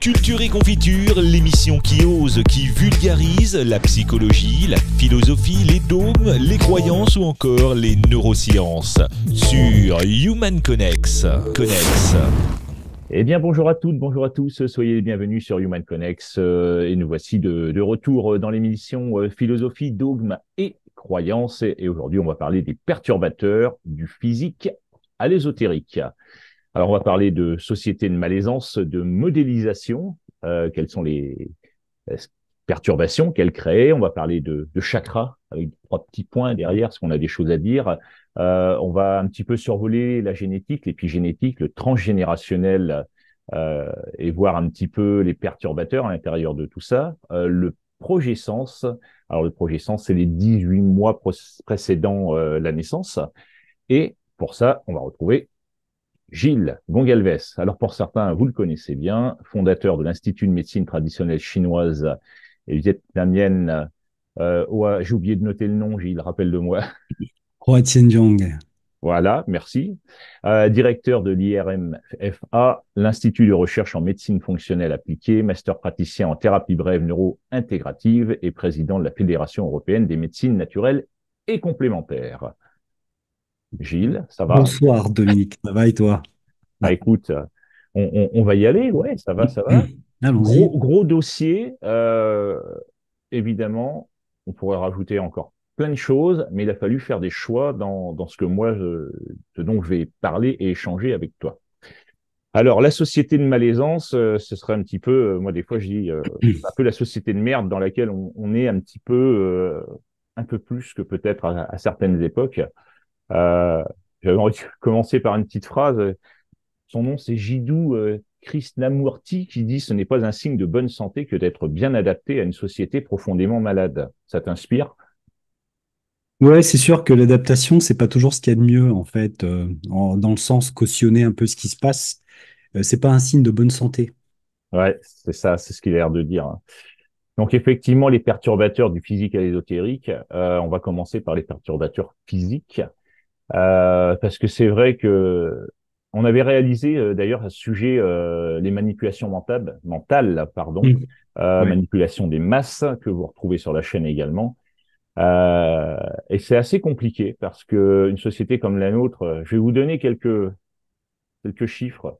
Culture et confiture, l'émission qui ose, qui vulgarise la psychologie, la philosophie, les dogmes, les croyances ou encore les neurosciences sur Human Connex. Eh bien, bonjour à toutes, bonjour à tous, soyez les bienvenus sur Human Connex euh, et nous voici de, de retour euh, dans l'émission euh, Philosophie, dogme et croyances. Et aujourd'hui, on va parler des perturbateurs du physique à l'ésotérique on va parler de société de malaisance, de modélisation, euh, quelles sont les euh, perturbations qu'elle crée. On va parler de, chakras, avec trois petits points derrière, parce qu'on a des choses à dire. Euh, on va un petit peu survoler la génétique, l'épigénétique, le transgénérationnel, et voir un petit peu les perturbateurs à l'intérieur de tout ça. le projet sens. Alors le c'est les 18 mois précédant la naissance. Et pour ça, on va retrouver Gilles Gongalves, alors pour certains, vous le connaissez bien, fondateur de l'Institut de médecine traditionnelle chinoise et vietnamienne. Euh, j'ai oublié de noter le nom, Gilles, rappelle de moi Hua Voilà, merci. Euh, directeur de l'IRMFA, l'Institut de recherche en médecine fonctionnelle appliquée, master praticien en thérapie brève neuro-intégrative et président de la Fédération européenne des médecines naturelles et complémentaires. Gilles, ça va Bonsoir Dominique, ça va et toi Bah écoute, on, va y aller, ouais, ça va, ça va. Gros, dossier, euh, évidemment, on pourrait rajouter encore plein de choses, mais il a fallu faire des choix dans, ce que moi, je, dont je vais parler et échanger avec toi. Alors, la société de malaisance, euh, ce serait un petit peu, euh, moi des fois je dis, un peu la société de merde dans laquelle on, est un petit peu, un peu plus que peut-être à certaines époques. Euh, J'avais commencer par une petite phrase. Son nom, c'est Jidou euh, Krishnamurti qui dit ce n'est pas un signe de bonne santé que d'être bien adapté à une société profondément malade. Ça t'inspire Ouais, c'est sûr que l'adaptation, c'est pas toujours ce qu'il y a de mieux en fait, euh, dans le sens cautionner un peu ce qui se passe. c'est pas un signe de bonne santé. Ouais, c'est ça, c'est ce qu'il a l'air de dire. Donc effectivement, les perturbateurs du physique à l'ésotérique, on va commencer par les perturbateurs physiques. Euh, parce que c'est vrai que on avait réalisé euh, d'ailleurs à ce sujet euh, les manipulations mentales, pardon, mmh. manipulation des masses que vous retrouvez sur la chaîne également. et c'est assez compliqué parce que une société comme la nôtre, je vais vous donner quelques quelques chiffres.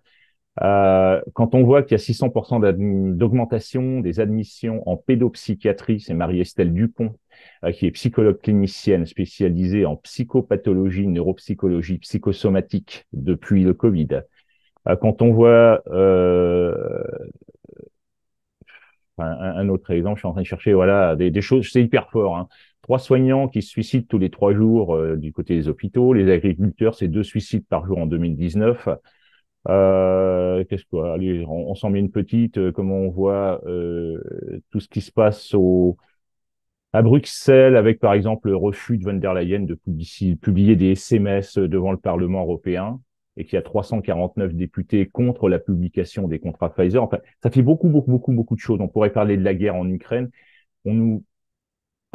quand on voit qu'il y a 600% d'augmentation des admissions en pédopsychiatrie, c'est Marie-Estelle Dupont euh, qui est psychologue clinicienne spécialisée en psychopathologie, neuropsychologie, psychosomatique depuis le Covid. Euh, quand on voit euh, un, autre exemple, je suis en train de chercher voilà des, choses, c'est hyper fort. Hein. Trois soignants qui se suicident tous les trois jours du côté des hôpitaux, les agriculteurs, c'est deux suicides par jour en 2019. qu'est-ce quoi on, s'en met une petite. comment on voit tout ce qui se passe au, à Bruxelles, avec par exemple le refus de von der Leyen de publier des SMS devant le Parlement européen, et qu'il y a 349 députés contre la publication des contrats Pfizer. Enfin, ça fait beaucoup, beaucoup, beaucoup, beaucoup de choses. On pourrait parler de la guerre en Ukraine. On nous,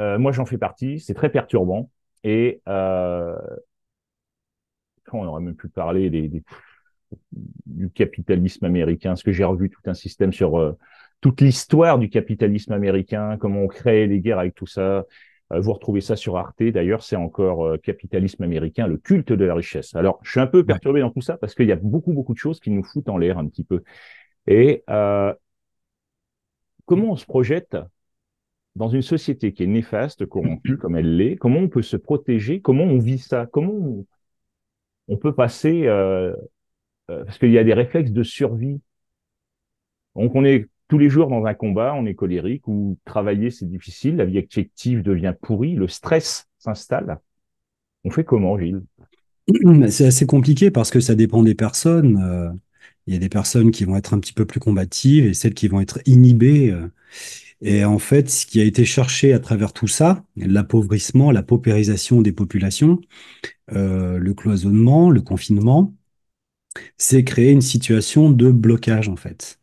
euh, moi, j'en fais partie. C'est très perturbant. Et euh... on aurait même pu parler des, du capitalisme américain, ce que j'ai revu tout un système sur euh, toute l'histoire du capitalisme américain, comment on crée les guerres avec tout ça. Euh, vous retrouvez ça sur Arte. D'ailleurs, c'est encore euh, capitalisme américain, le culte de la richesse. Alors, je suis un peu perturbé dans tout ça parce qu'il y a beaucoup, beaucoup de choses qui nous foutent en l'air un petit peu. Et euh, comment on se projette dans une société qui est néfaste, corrompue comme elle l'est Comment on peut se protéger Comment on vit ça Comment on, peut passer euh, euh, Parce qu'il y a des réflexes de survie. Donc, on est tous les jours dans un combat, on est colérique ou travailler, c'est difficile, la vie objective devient pourrie, le stress s'installe. On fait comment, Gilles C'est assez compliqué parce que ça dépend des personnes. Euh. Il y a des personnes qui vont être un petit peu plus combatives et celles qui vont être inhibées. Euh. Et en fait, ce qui a été cherché à travers tout ça, l'appauvrissement, la paupérisation des populations, euh, le cloisonnement, le confinement, c'est créer une situation de blocage en fait.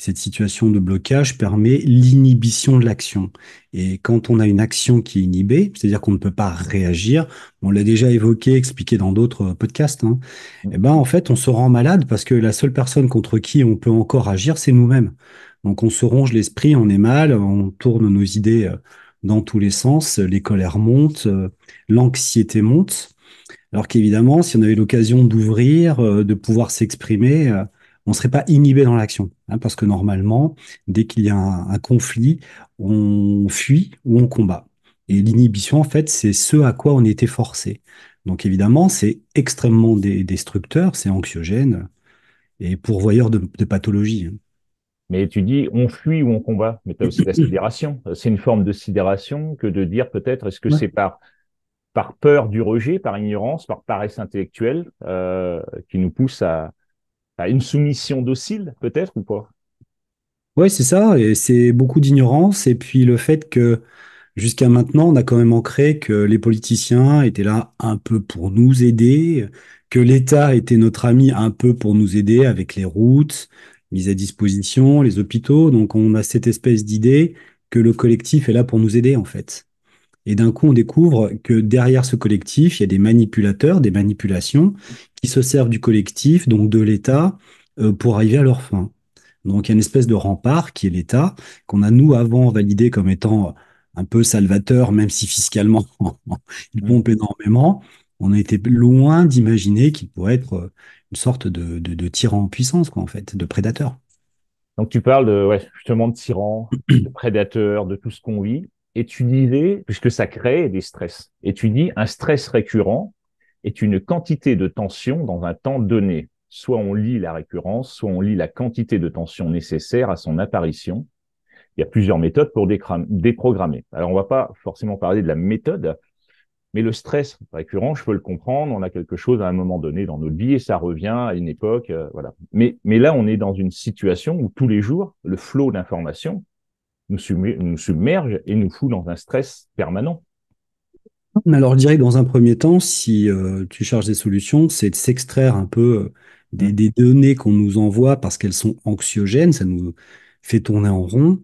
Cette situation de blocage permet l'inhibition de l'action. Et quand on a une action qui est inhibée, c'est-à-dire qu'on ne peut pas réagir, on l'a déjà évoqué, expliqué dans d'autres euh, podcasts, hein, et eh ben en fait, on se rend malade parce que la seule personne contre qui on peut encore agir, c'est nous-mêmes. Donc on se ronge l'esprit, on est mal, on tourne nos idées euh, dans tous les sens, les colères montent, euh, l'anxiété monte. Alors qu'évidemment, si on avait l'occasion d'ouvrir, de pouvoir s'exprimer, on ne serait pas inhibé dans l'action, hein, parce que normalement, dès qu'il y a un, conflit, on fuit ou on combat. Et l'inhibition, en fait, c'est ce à quoi on était forcé. Donc évidemment, c'est extrêmement destructeur, c'est anxiogène et pourvoyeur de, de pathologie. Hein. Mais tu dis on fuit ou on combat, mais tu as aussi la sidération. C'est une forme de sidération que de dire peut-être est-ce que c'est par par peur du rejet, par ignorance, par paresse intellectuelle, euh, qui nous pousse à, bah, une soumission docile, peut-être, ou pas Oui, c'est ça. Et c'est beaucoup d'ignorance. Et puis le fait que jusqu'à maintenant, on a quand même ancré que les politiciens étaient là un peu pour nous aider, que l'État était notre ami un peu pour nous aider avec les routes mises à disposition, les hôpitaux. Donc on a cette espèce d'idée que le collectif est là pour nous aider, en fait. Et d'un coup, on découvre que derrière ce collectif, il y a des manipulateurs, des manipulations qui se servent du collectif, donc de l'État, euh, pour arriver à leur fin. Donc il y a une espèce de rempart qui est l'État, qu'on a nous avant validé comme étant un peu salvateur, même si fiscalement il pompe énormément. On a été loin d'imaginer qu'il pourrait être euh, une sorte de, tyran en puissance, quoi, en fait, de prédateur. Donc tu parles de, justement de tyran, de prédateur, de tout ce qu'on vit et puisque ça crée des stress, et tu dis un stress récurrent est une quantité de tension dans un temps donné. Soit on lit la récurrence, soit on lit la quantité de tension nécessaire à son apparition. Il y a plusieurs méthodes pour déprogrammer. Alors on va pas forcément parler de la méthode, mais le stress récurrent, je peux le comprendre, on a quelque chose à un moment donné dans notre vie et ça revient à une époque, euh, voilà. Mais, mais là, on est dans une situation où tous les jours, le flot d'informations, nous, submerge et nous fout dans un stress permanent. Alors, je dirais que dans un premier temps, si euh, tu cherches des solutions, c'est de s'extraire un peu euh, mm. des, données qu'on nous envoie parce qu'elles sont anxiogènes, ça nous fait tourner en rond.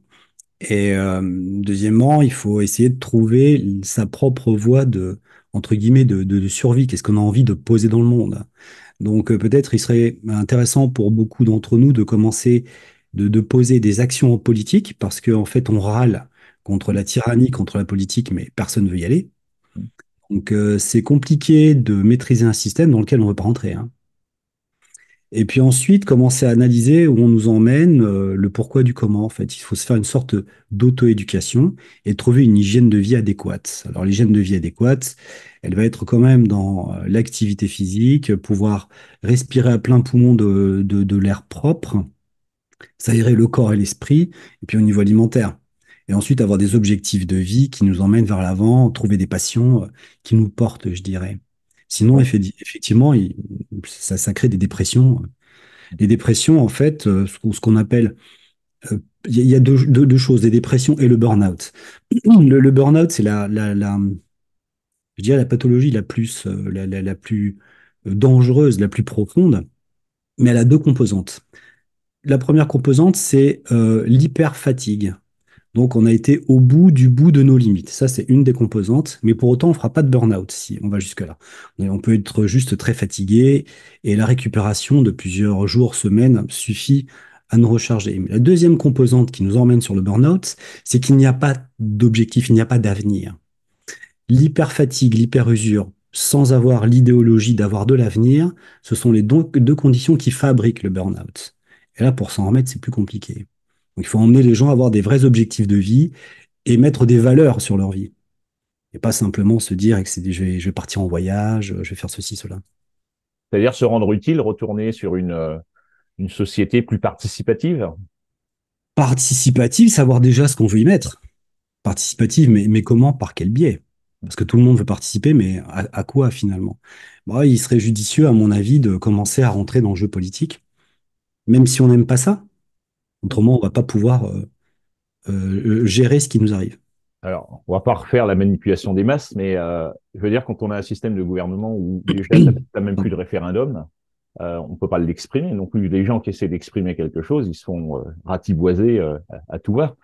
Et euh, deuxièmement, il faut essayer de trouver sa propre voie de, entre guillemets, de, survie. Qu'est-ce qu'on a envie de poser dans le monde Donc peut-être il serait intéressant pour beaucoup d'entre nous de commencer de, poser des actions en politique parce qu'en en fait, on râle contre la tyrannie, contre la politique, mais personne ne veut y aller. Donc, euh, c'est compliqué de maîtriser un système dans lequel on ne veut pas rentrer. Hein. Et puis ensuite, commencer à analyser où on nous emmène, euh, le pourquoi du comment. En fait, il faut se faire une sorte d'auto-éducation et trouver une hygiène de vie adéquate. Alors, l'hygiène de vie adéquate, elle va être quand même dans euh, l'activité physique, pouvoir respirer à plein poumon de l'air propre, ça irait le corps et l'esprit, et puis au niveau alimentaire. Et ensuite, avoir des objectifs de vie qui nous emmènent vers l'avant, trouver des passions euh, qui nous portent, je dirais. Sinon, effectivement, ça, ça crée des dépressions. Les dépressions, en fait, euh, ce qu'on appelle euh, il y a deux, choses, les dépressions et le burn-out. Le, burn-out, c'est la, je dirais la pathologie la plus, la, plus dangereuse, la plus profonde, mais elle a deux composantes la première composante, c'est lhyper euh, l'hyperfatigue. Donc, on a été au bout du bout de nos limites. Ça, c'est une des composantes. Mais pour autant, on ne fera pas de burn-out si on va jusque-là. On peut être juste très fatigué et la récupération de plusieurs jours, semaines suffit à nous recharger. la deuxième composante qui nous emmène sur le burn-out, c'est qu'il n'y a pas d'objectif, il n'y a pas d'avenir. L'hyperfatigue, l'hyperusure, sans avoir l'idéologie d'avoir de l'avenir, ce sont les deux conditions qui fabriquent le burn-out. Et là, pour s'en remettre, c'est plus compliqué. Donc, il faut emmener les gens à avoir des vrais objectifs de vie et mettre des valeurs sur leur vie. Et pas simplement se dire que je vais, je vais partir en voyage, je vais faire ceci, cela. C'est-à-dire se rendre utile, retourner sur une, euh, société plus participative Participative, savoir déjà ce qu'on veut y mettre. Participative, mais, comment, par quel biais Parce que tout le monde veut participer, mais à, quoi finalement bah, Il serait judicieux, à mon avis, de commencer à rentrer dans le jeu politique même si on n'aime pas ça. Autrement, on va pas pouvoir euh, euh, gérer ce qui nous arrive. Alors, on va pas refaire la manipulation des masses, mais euh, je veux dire, quand on a un système de gouvernement où il n'y a même plus de référendum, on ne peut pas l'exprimer. Donc, les gens qui essaient d'exprimer quelque chose, ils sont ratiboisés à tout va.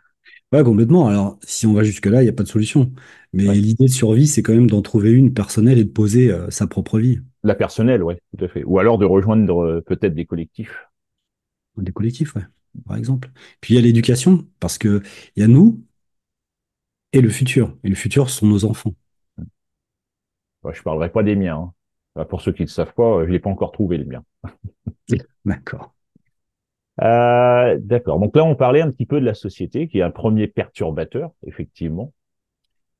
Ouais, complètement. Alors, si on va jusque-là, il n'y a pas de solution. Mais l'idée de survie, c'est quand même d'en trouver une personnelle et de poser sa propre vie. La personnelle, oui, tout à fait. Ou alors de rejoindre peut-être des collectifs. Des collectifs, ouais, par exemple. Puis il y a l'éducation, parce que il y a nous et le futur. Et le futur sont nos enfants. Je je parlerai pas des miens. Hein. Pour ceux qui ne savent pas, euh, je n'ai pas encore trouvé le mien. D'accord. Euh, d'accord. Donc là, on parlait un petit peu de la société, qui est un premier perturbateur, effectivement.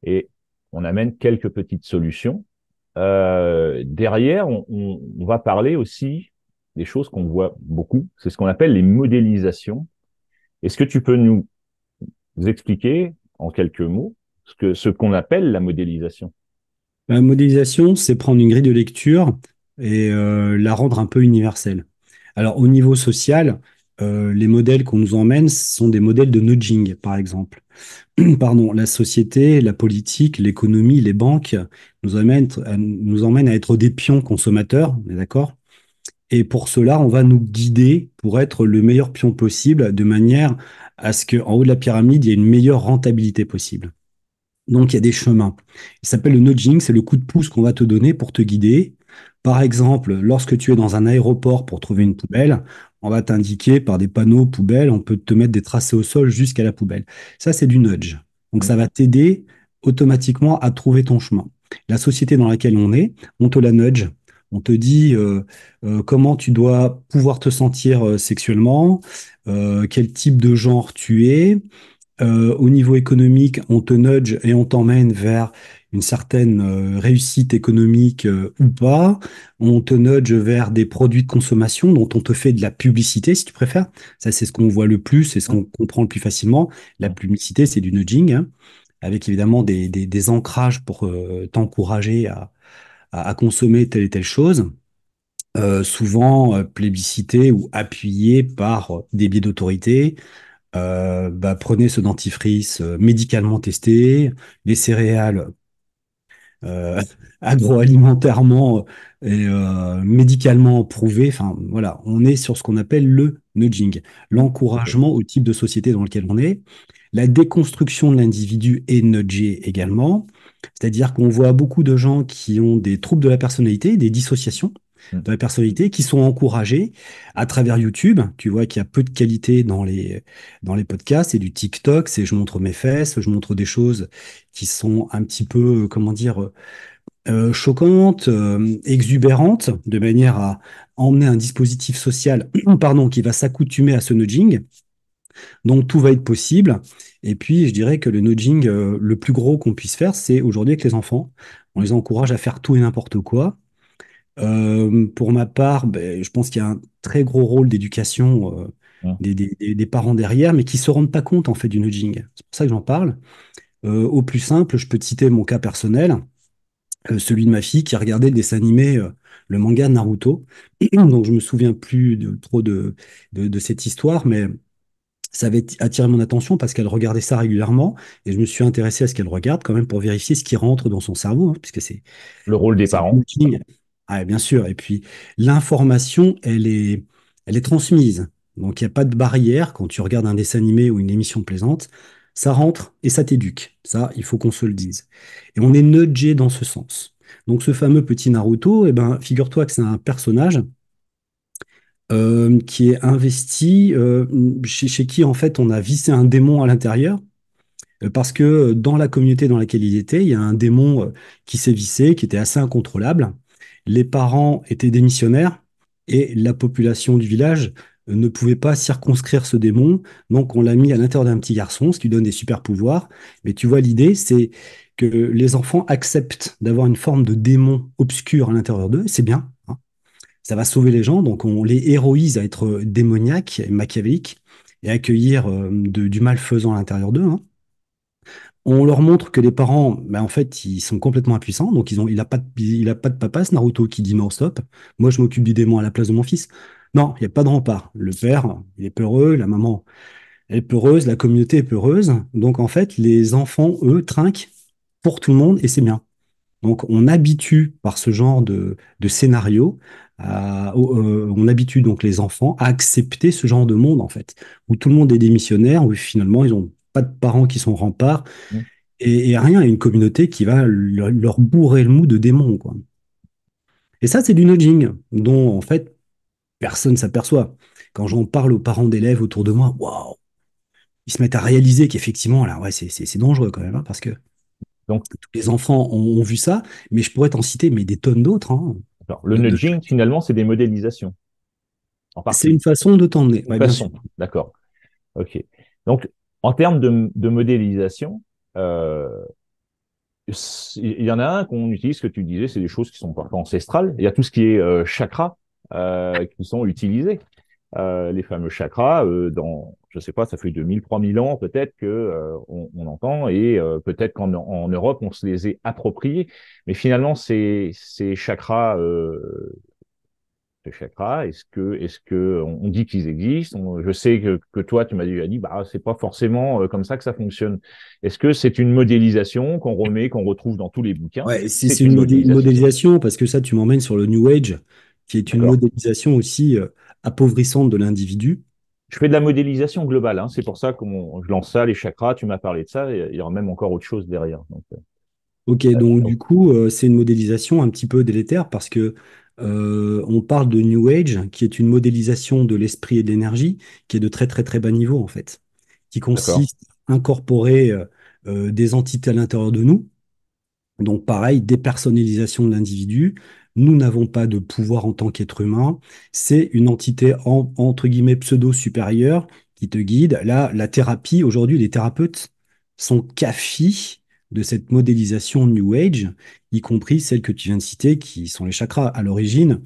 Et on amène quelques petites solutions. Euh, derrière, on, va parler aussi des choses qu'on voit beaucoup. C'est ce qu'on appelle les modélisations. Est-ce que tu peux nous expliquer en quelques mots ce que ce qu'on appelle la modélisation La modélisation, c'est prendre une grille de lecture et euh, la rendre un peu universelle. Alors au niveau social, euh, les modèles qu'on nous emmène sont des modèles de nudging, par exemple. Pardon, la société, la politique, l'économie, les banques nous, amènent, euh, nous emmènent à être des pions consommateurs, d'accord et pour cela, on va nous guider pour être le meilleur pion possible de manière à ce qu'en haut de la pyramide, il y ait une meilleure rentabilité possible. Donc, il y a des chemins. Il s'appelle le nudging, c'est le coup de pouce qu'on va te donner pour te guider. Par exemple, lorsque tu es dans un aéroport pour trouver une poubelle, on va t'indiquer par des panneaux poubelle, on peut te mettre des tracés au sol jusqu'à la poubelle. Ça, c'est du nudge. Donc, ça va t'aider automatiquement à trouver ton chemin. La société dans laquelle on est, on te la nudge on te dit euh, euh, comment tu dois pouvoir te sentir euh, sexuellement, quel type de genre tu es. au niveau économique, on te nudge et on t'emmène vers une certaine réussite économique ou pas. On te nudge vers des produits de consommation dont on te fait de la publicité, si tu préfères. Ça, c'est ce qu'on voit le plus, c'est ce qu'on comprend le plus facilement. La publicité, c'est du nudging. Hein, avec évidemment des, ancrages pour t'encourager à, à, consommer telle et telle chose, euh, souvent euh, plébiscité ou appuyé par euh, des biais d'autorité. Bah, prenez ce dentifrice médicalement testé, les céréales agroalimentairement et médicalement prouvées. Enfin, voilà, on est sur ce qu'on appelle le nudging, l'encouragement au type de société dans lequel on est. La déconstruction de l'individu est nudgée également. C'est-à-dire qu'on voit beaucoup de gens qui ont des troubles de la personnalité, des dissociations mmh. de la personnalité, qui sont encouragés à travers YouTube. Tu vois qu'il y a peu de qualité dans les, dans les podcasts, et du TikTok, c'est je montre mes fesses, je montre des choses qui sont un petit peu, euh, comment dire, euh, euh, choquantes, exubérantes, de manière à emmener un dispositif social pardon, qui va s'accoutumer à ce nudging donc tout va être possible. Et puis je dirais que le nudging euh, le plus gros qu'on puisse faire, c'est aujourd'hui avec les enfants. On les encourage à faire tout et n'importe quoi. Euh, pour ma part, ben, je pense qu'il y a un très gros rôle d'éducation euh, ah. des, parents derrière, mais qui ne se rendent pas compte en fait du nudging. C'est pour ça que j'en parle. au plus simple, je peux citer mon cas personnel, celui de ma fille qui a regardé le dessin animé le manga Naruto. Donc je me souviens plus de, trop de, de cette histoire, mais ça avait attiré mon attention parce qu'elle regardait ça régulièrement et je me suis intéressé à ce qu'elle regarde quand même pour vérifier ce qui rentre dans son cerveau, hein, puisque c'est le rôle des parents. Ah, bien sûr. Et puis l'information, elle est, elle est transmise. Donc il n'y a pas de barrière quand tu regardes un dessin animé ou une émission plaisante. Ça rentre et ça t'éduque. Ça, il faut qu'on se le dise. Et on est nudgé dans ce sens. Donc ce fameux petit Naruto, eh ben, figure-toi que c'est un personnage euh, qui est investi, euh, chez, chez, qui en fait on a vissé un démon à l'intérieur, euh, parce que dans la communauté dans laquelle il était, il y a un démon qui s'est vissé, qui était assez incontrôlable. Les parents étaient démissionnaires et la population du village ne pouvait pas circonscrire ce démon, donc on l'a mis à l'intérieur d'un petit garçon, ce qui donne des super pouvoirs. Mais tu vois, l'idée, c'est que les enfants acceptent d'avoir une forme de démon obscur à l'intérieur d'eux, c'est bien, ça va sauver les gens. Donc on les héroïse à être démoniaques, et machiavéliques et accueillir euh, du malfaisant à l'intérieur d'eux. Hein. On leur montre que les parents, ben en fait, ils sont complètement impuissants. Donc, ils ont, il a pas, de, il a pas de papa, Naruto, qui dit non, stop. Moi, je m'occupe du démon à la place de mon fils. Non, il n'y a pas de rempart. Le père, il est peureux. La maman, elle est peureuse. La communauté est peureuse. Donc, en fait, les enfants, eux, trinquent pour tout le monde et c'est bien. Donc on habitue par ce genre de, scénario, euh, euh, on habitue donc les enfants à accepter ce genre de monde en fait, où tout le monde est démissionnaire, où finalement ils n'ont pas de parents qui sont remparts, mmh. et, rien à une communauté qui va leur, bourrer le mou de démons. Quoi. Et ça c'est du nudging, dont en fait personne ne s'aperçoit. Quand j'en parle aux parents d'élèves autour de moi, waouh, ils se mettent à réaliser qu'effectivement, là, ouais, c'est dangereux quand même, hein, parce que donc, tous les enfants ont, vu ça, mais je pourrais t'en citer mais des tonnes d'autres. Hein. le nudging, finalement, c'est des modélisations. C'est une façon de t'emmener. façon, d'accord. Ok. Donc, en termes de, modélisation, euh, il y en a un qu'on utilise que tu disais, c'est des choses qui sont parfois ancestrales. Il y a tout ce qui est euh, chakra euh, qui sont utilisés. Euh, les fameux chakras, euh, dans, je sais pas, ça fait 2000, 3000 ans peut-être que euh, on, entend, et euh, peut-être qu'en en Europe, on se les est appropriés, mais finalement, ces, ces chakras, ces chakras, est-ce que, est-ce que on, dit qu'ils existent Je sais que, que toi, tu m'as dit, bah, c'est pas forcément comme ça que ça fonctionne. Est-ce que c'est une modélisation qu'on remet, qu'on retrouve dans tous les bouquins Ouais, si c'est une, modélisation, modélisation, parce que ça, tu m'emmènes sur le New Age, qui est une modélisation aussi appauvrissante de l'individu. Je fais de la modélisation globale, hein. c'est pour ça que je lance ça, les chakras, tu m'as parlé de ça, et il y aura même encore autre chose derrière. Euh. ok, donc du coup, euh, c'est une modélisation un petit peu délétère parce que euh, on parle de New Age, qui est une modélisation de l'esprit et de l'énergie, qui est de très très très bas niveau en fait, qui consiste à incorporer des entités à l'intérieur de nous, donc pareil, dépersonnalisation de l'individu, nous n'avons pas de pouvoir en tant qu'être humain, c'est une entité entre guillemets pseudo-supérieure qui te guide. Là, la thérapie, aujourd'hui, les thérapeutes sont cafis de cette modélisation New Age, y compris celle que tu viens de citer, qui sont les chakras. À l'origine,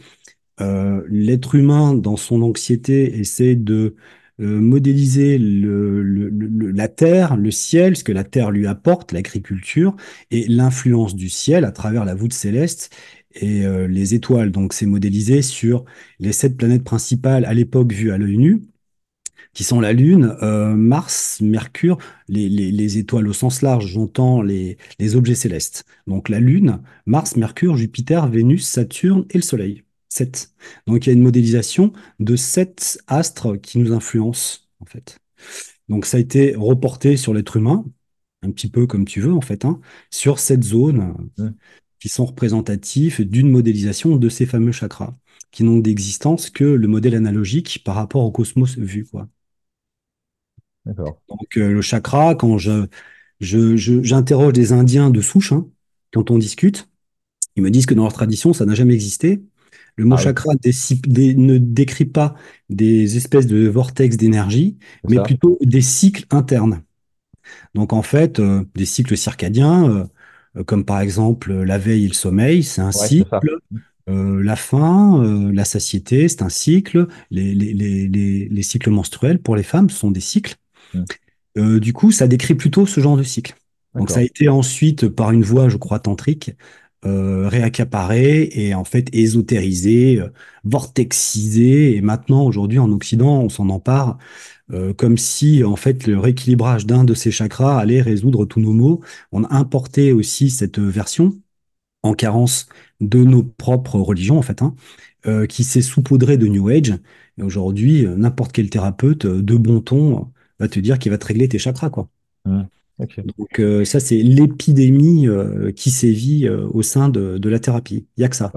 euh, l'être humain, dans son anxiété, essaie de euh, modéliser la terre, le ciel, ce que la terre lui apporte, l'agriculture, et l'influence du ciel à travers la voûte céleste, et euh, les étoiles. Donc, c'est modélisé sur les sept planètes principales à l'époque vues à l'œil nu, qui sont la Lune, euh, Mars, Mercure, les, étoiles au sens large, j'entends les, objets célestes. Donc, la Lune, Mars, Mercure, Jupiter, Vénus, Saturne et le Soleil. Sept. Donc, il y a une modélisation de sept astres qui nous influencent, en fait. Donc, ça a été reporté sur l'être humain, un petit peu comme tu veux en fait, hein, sur cette zone qui sont représentatifs d'une modélisation de ces fameux chakras, qui n'ont d'existence que le modèle analogique par rapport au cosmos vu. Quoi. Donc euh, le chakra, quand je, j'interroge des Indiens de souche, hein, quand on discute, ils me disent que dans leur tradition, ça n'a jamais existé. Le mot ah chakra ne décrit pas des espèces de vortex d'énergie, mais plutôt des cycles internes. Donc en fait, euh, des cycles circadiens, euh, euh, comme par exemple euh, la veille et le sommeil, c'est un cycle. Euh, la faim, la satiété, c'est un cycle. Les, cycles menstruels pour les femmes sont des cycles. Mmh. du coup, ça décrit plutôt ce genre de cycle. Donc ça a été ensuite, par une voie, je crois, tantrique, réaccaparé et en fait ésotérisé, vortexisé. Et maintenant, aujourd'hui, en Occident, on s'en empare euh, comme si en fait le rééquilibrage d'un de ces chakras allait résoudre tous nos maux. On a importé aussi cette euh, version en carence de nos propres religions en fait, hein, euh, qui s'est saupoudrée de New Age. Et aujourd'hui, n'importe quel thérapeute de bon ton va te dire qu'il va te régler tes chakras quoi. Mmh. Donc ça c'est l'épidémie qui sévit au sein de, la thérapie. Il y a que ça.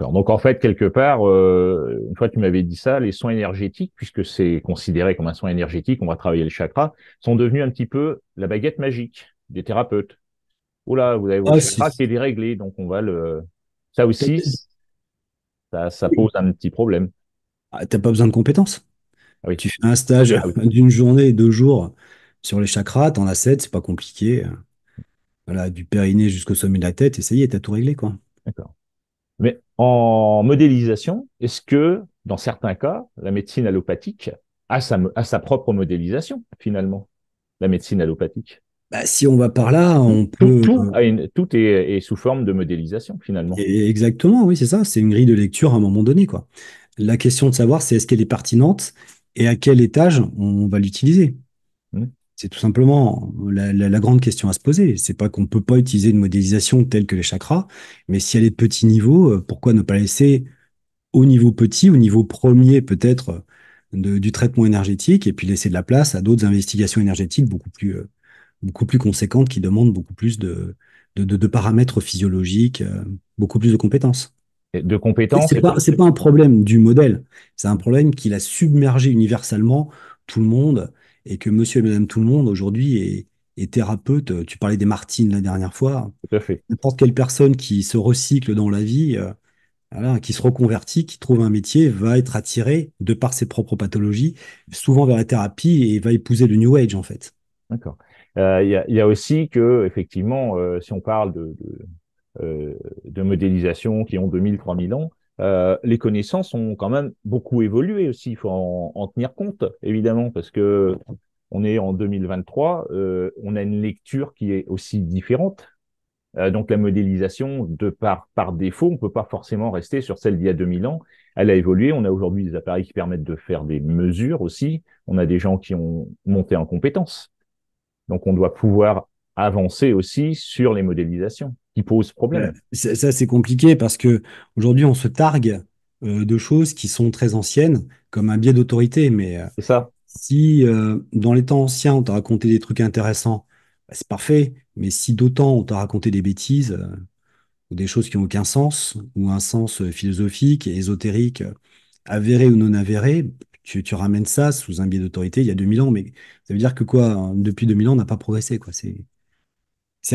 Donc en fait, quelque part, euh, une fois tu m'avais dit ça, les soins énergétiques, puisque c'est considéré comme un soin énergétique, on va travailler les chakras, sont devenus un petit peu la baguette magique des thérapeutes. Oula, vous avez votre ah, chakra qui est déréglé, donc on va le. Ça aussi, ça, pose un petit problème. Ah, tu n'as pas besoin de compétences. Ah oui. Tu fais un stage d'une journée, deux jours sur les chakras, tu en as sept, c'est pas compliqué. Voilà, du périnée jusqu'au sommet de la tête, essayez, as tout réglé, quoi. D'accord en modélisation, est-ce que, dans certains cas, la médecine allopathique a sa, propre modélisation, finalement, la médecine allopathique bah, si on va par là, on peut. Tout, est, sous forme de modélisation, finalement. exactement, oui, c'est ça. C'est une grille de lecture à un moment donné. quoi. La question de savoir, c'est est-ce qu'elle est pertinente et à quel étage on va l'utiliser. Mmh. C'est tout simplement la, grande question à se poser. C'est pas qu'on peut pas utiliser une modélisation telle que les chakras, mais si elle est de petit niveau, euh, pourquoi ne pas laisser au niveau petit, au niveau premier peut-être euh, du traitement énergétique, et puis laisser de la place à d'autres investigations énergétiques beaucoup plus euh, beaucoup plus conséquentes qui demandent beaucoup plus de, de, paramètres physiologiques, beaucoup plus de compétences de compétences. C'est pas, pas un problème du modèle, c'est un problème qu'il a submergé universellement tout le monde et que monsieur et madame tout le monde aujourd'hui est, thérapeute. Tu parlais des Martines la dernière fois. Tout à fait. N'importe quelle personne qui se recycle dans la vie, euh, qui se reconvertit, qui trouve un métier, va être attirée de par ses propres pathologies, souvent vers la thérapie et va épouser le New Age en fait. D'accord. Euh, il y, a aussi que, effectivement, euh, si on parle de, de, euh, de modélisations qui ont 2000, 3000 ans, euh, les connaissances ont quand même beaucoup évolué aussi. Il faut en, tenir compte, évidemment, parce que on est en 2023, euh, on a une lecture qui est aussi différente. Euh, donc la modélisation, de par, par défaut, on ne peut pas forcément rester sur celle d'il y a 2000 ans. Elle a évolué. On a aujourd'hui des appareils qui permettent de faire des mesures aussi. On a des gens qui ont monté en compétences. Donc on doit pouvoir avancer aussi sur les modélisations pose problème. Ça, c'est compliqué parce que aujourd'hui, on se targue euh, de choses qui sont très anciennes, comme un biais d'autorité. Mais euh, ça. si euh, dans les temps anciens, on t'a raconté des trucs intéressants, bah, c'est parfait. Mais si d'autant on t'a raconté des bêtises ou des choses qui n'ont aucun sens, ou un sens philosophique, ésotérique, avéré ou non avéré, tu, ramènes ça sous un biais d'autorité il y a 2000 ans, mais ça veut dire que quoi, hein, depuis 2000 ans, on n'a pas progressé, quoi. C'est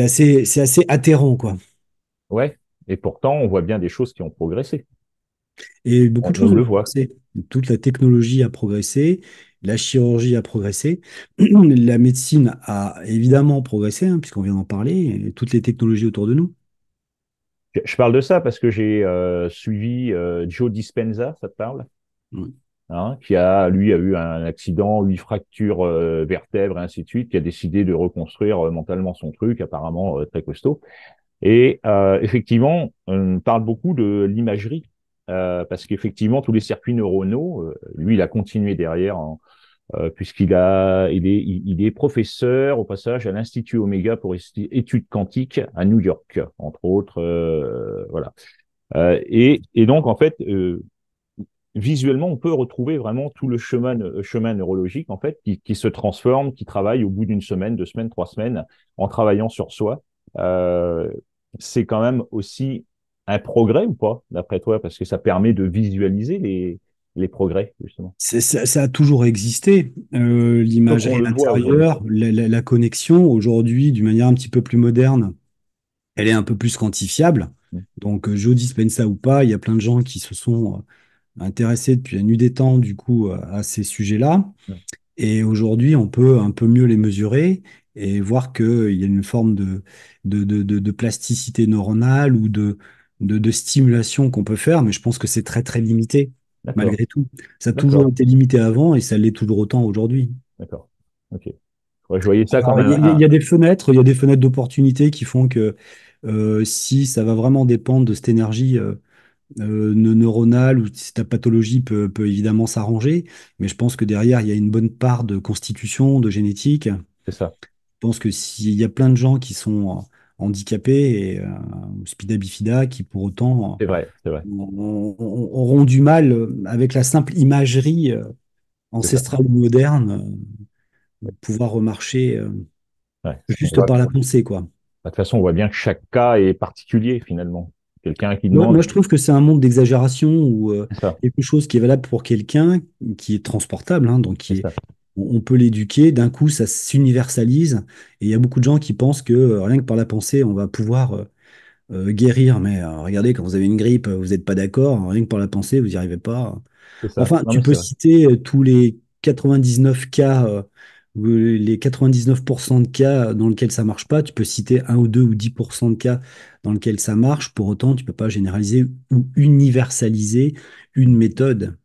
c'est assez, atterrant, quoi. Ouais. Et pourtant, on voit bien des choses qui ont progressé. Et beaucoup de choses le ont progressé. Toute la technologie a progressé, la chirurgie a progressé, la médecine a évidemment progressé, hein, puisqu'on vient d'en parler, toutes les technologies autour de nous. Je parle de ça parce que j'ai euh, suivi euh, Joe Dispenza, ça te parle oui hein, qui a, lui, a eu un accident, huit fractures euh, vertèbres, et ainsi de suite, qui a décidé de reconstruire euh, mentalement son truc, apparemment euh, très costaud. Et euh, effectivement, on parle beaucoup de l'imagerie, parce qu'effectivement, tous les circuits neuronaux, lui, il a continué derrière hein, euh, puisqu'il a, il est, il est professeur au passage à l'Institut Omega pour études quantiques à New York, entre autres, voilà. Euh, et, et, donc en fait, visuellement, on peut retrouver vraiment tout le chemin, euh, neurologique en fait qui, se transforme, qui travaille au bout d'une semaine, deux semaines, trois semaines en travaillant sur soi. Euh, c'est quand même aussi un progrès ou pas, d'après toi, parce que ça permet de visualiser les, progrès, justement. Ça, a toujours existé, euh, l'image à l'intérieur, la, connexion. Aujourd'hui, d'une manière un petit peu plus moderne, elle est un peu plus quantifiable. Mmh. Donc, Donc, Joe ça ou pas, il y a plein de gens qui se sont intéressé depuis la nuit des temps, du coup, à ces sujets-là. Et aujourd'hui, on peut un peu mieux les mesurer et voir qu'il y a une forme de, de, plasticité neuronale ou de, de, stimulation qu'on peut faire, mais je pense que c'est très, très limité, malgré tout. Ça a toujours été limité avant et ça l'est toujours autant aujourd'hui. D'accord. OK. je voyais ça quand Il y, a des fenêtres, il y a des fenêtres d'opportunité qui font que euh, si ça va vraiment dépendre de cette énergie euh, euh, neuronale ou ta pathologie peut, évidemment s'arranger, mais je pense que derrière, il y a une bonne part de constitution, de génétique. C'est ça. Je pense que s'il y a plein de gens qui sont euh, handicapés et euh, spida bifida qui pour autant auront du mal avec la simple imagerie ancestrale ou moderne de pouvoir remarcher juste par la pensée quoi. Bah, de toute façon, on voit bien que chaque cas est particulier finalement. Moi, je trouve que c'est un monde d'exagération ou euh, quelque chose qui est valable pour quelqu'un qui est transportable, hein, donc on peut l'éduquer. D'un coup, ça s'universalise et il y a beaucoup de gens qui pensent que euh, rien que par la pensée, on va pouvoir euh, guérir. Mais regardez, quand vous avez une grippe, vous n'êtes pas d'accord. Rien que par la pensée, vous n'y arrivez pas. Enfin, tu peux citer tous les 99 cas euh, les 99% de cas dans lesquels ça marche pas, tu peux citer un ou 2 ou 10% de cas dans lesquels ça marche. Pour autant, tu peux pas généraliser ou universaliser une méthode.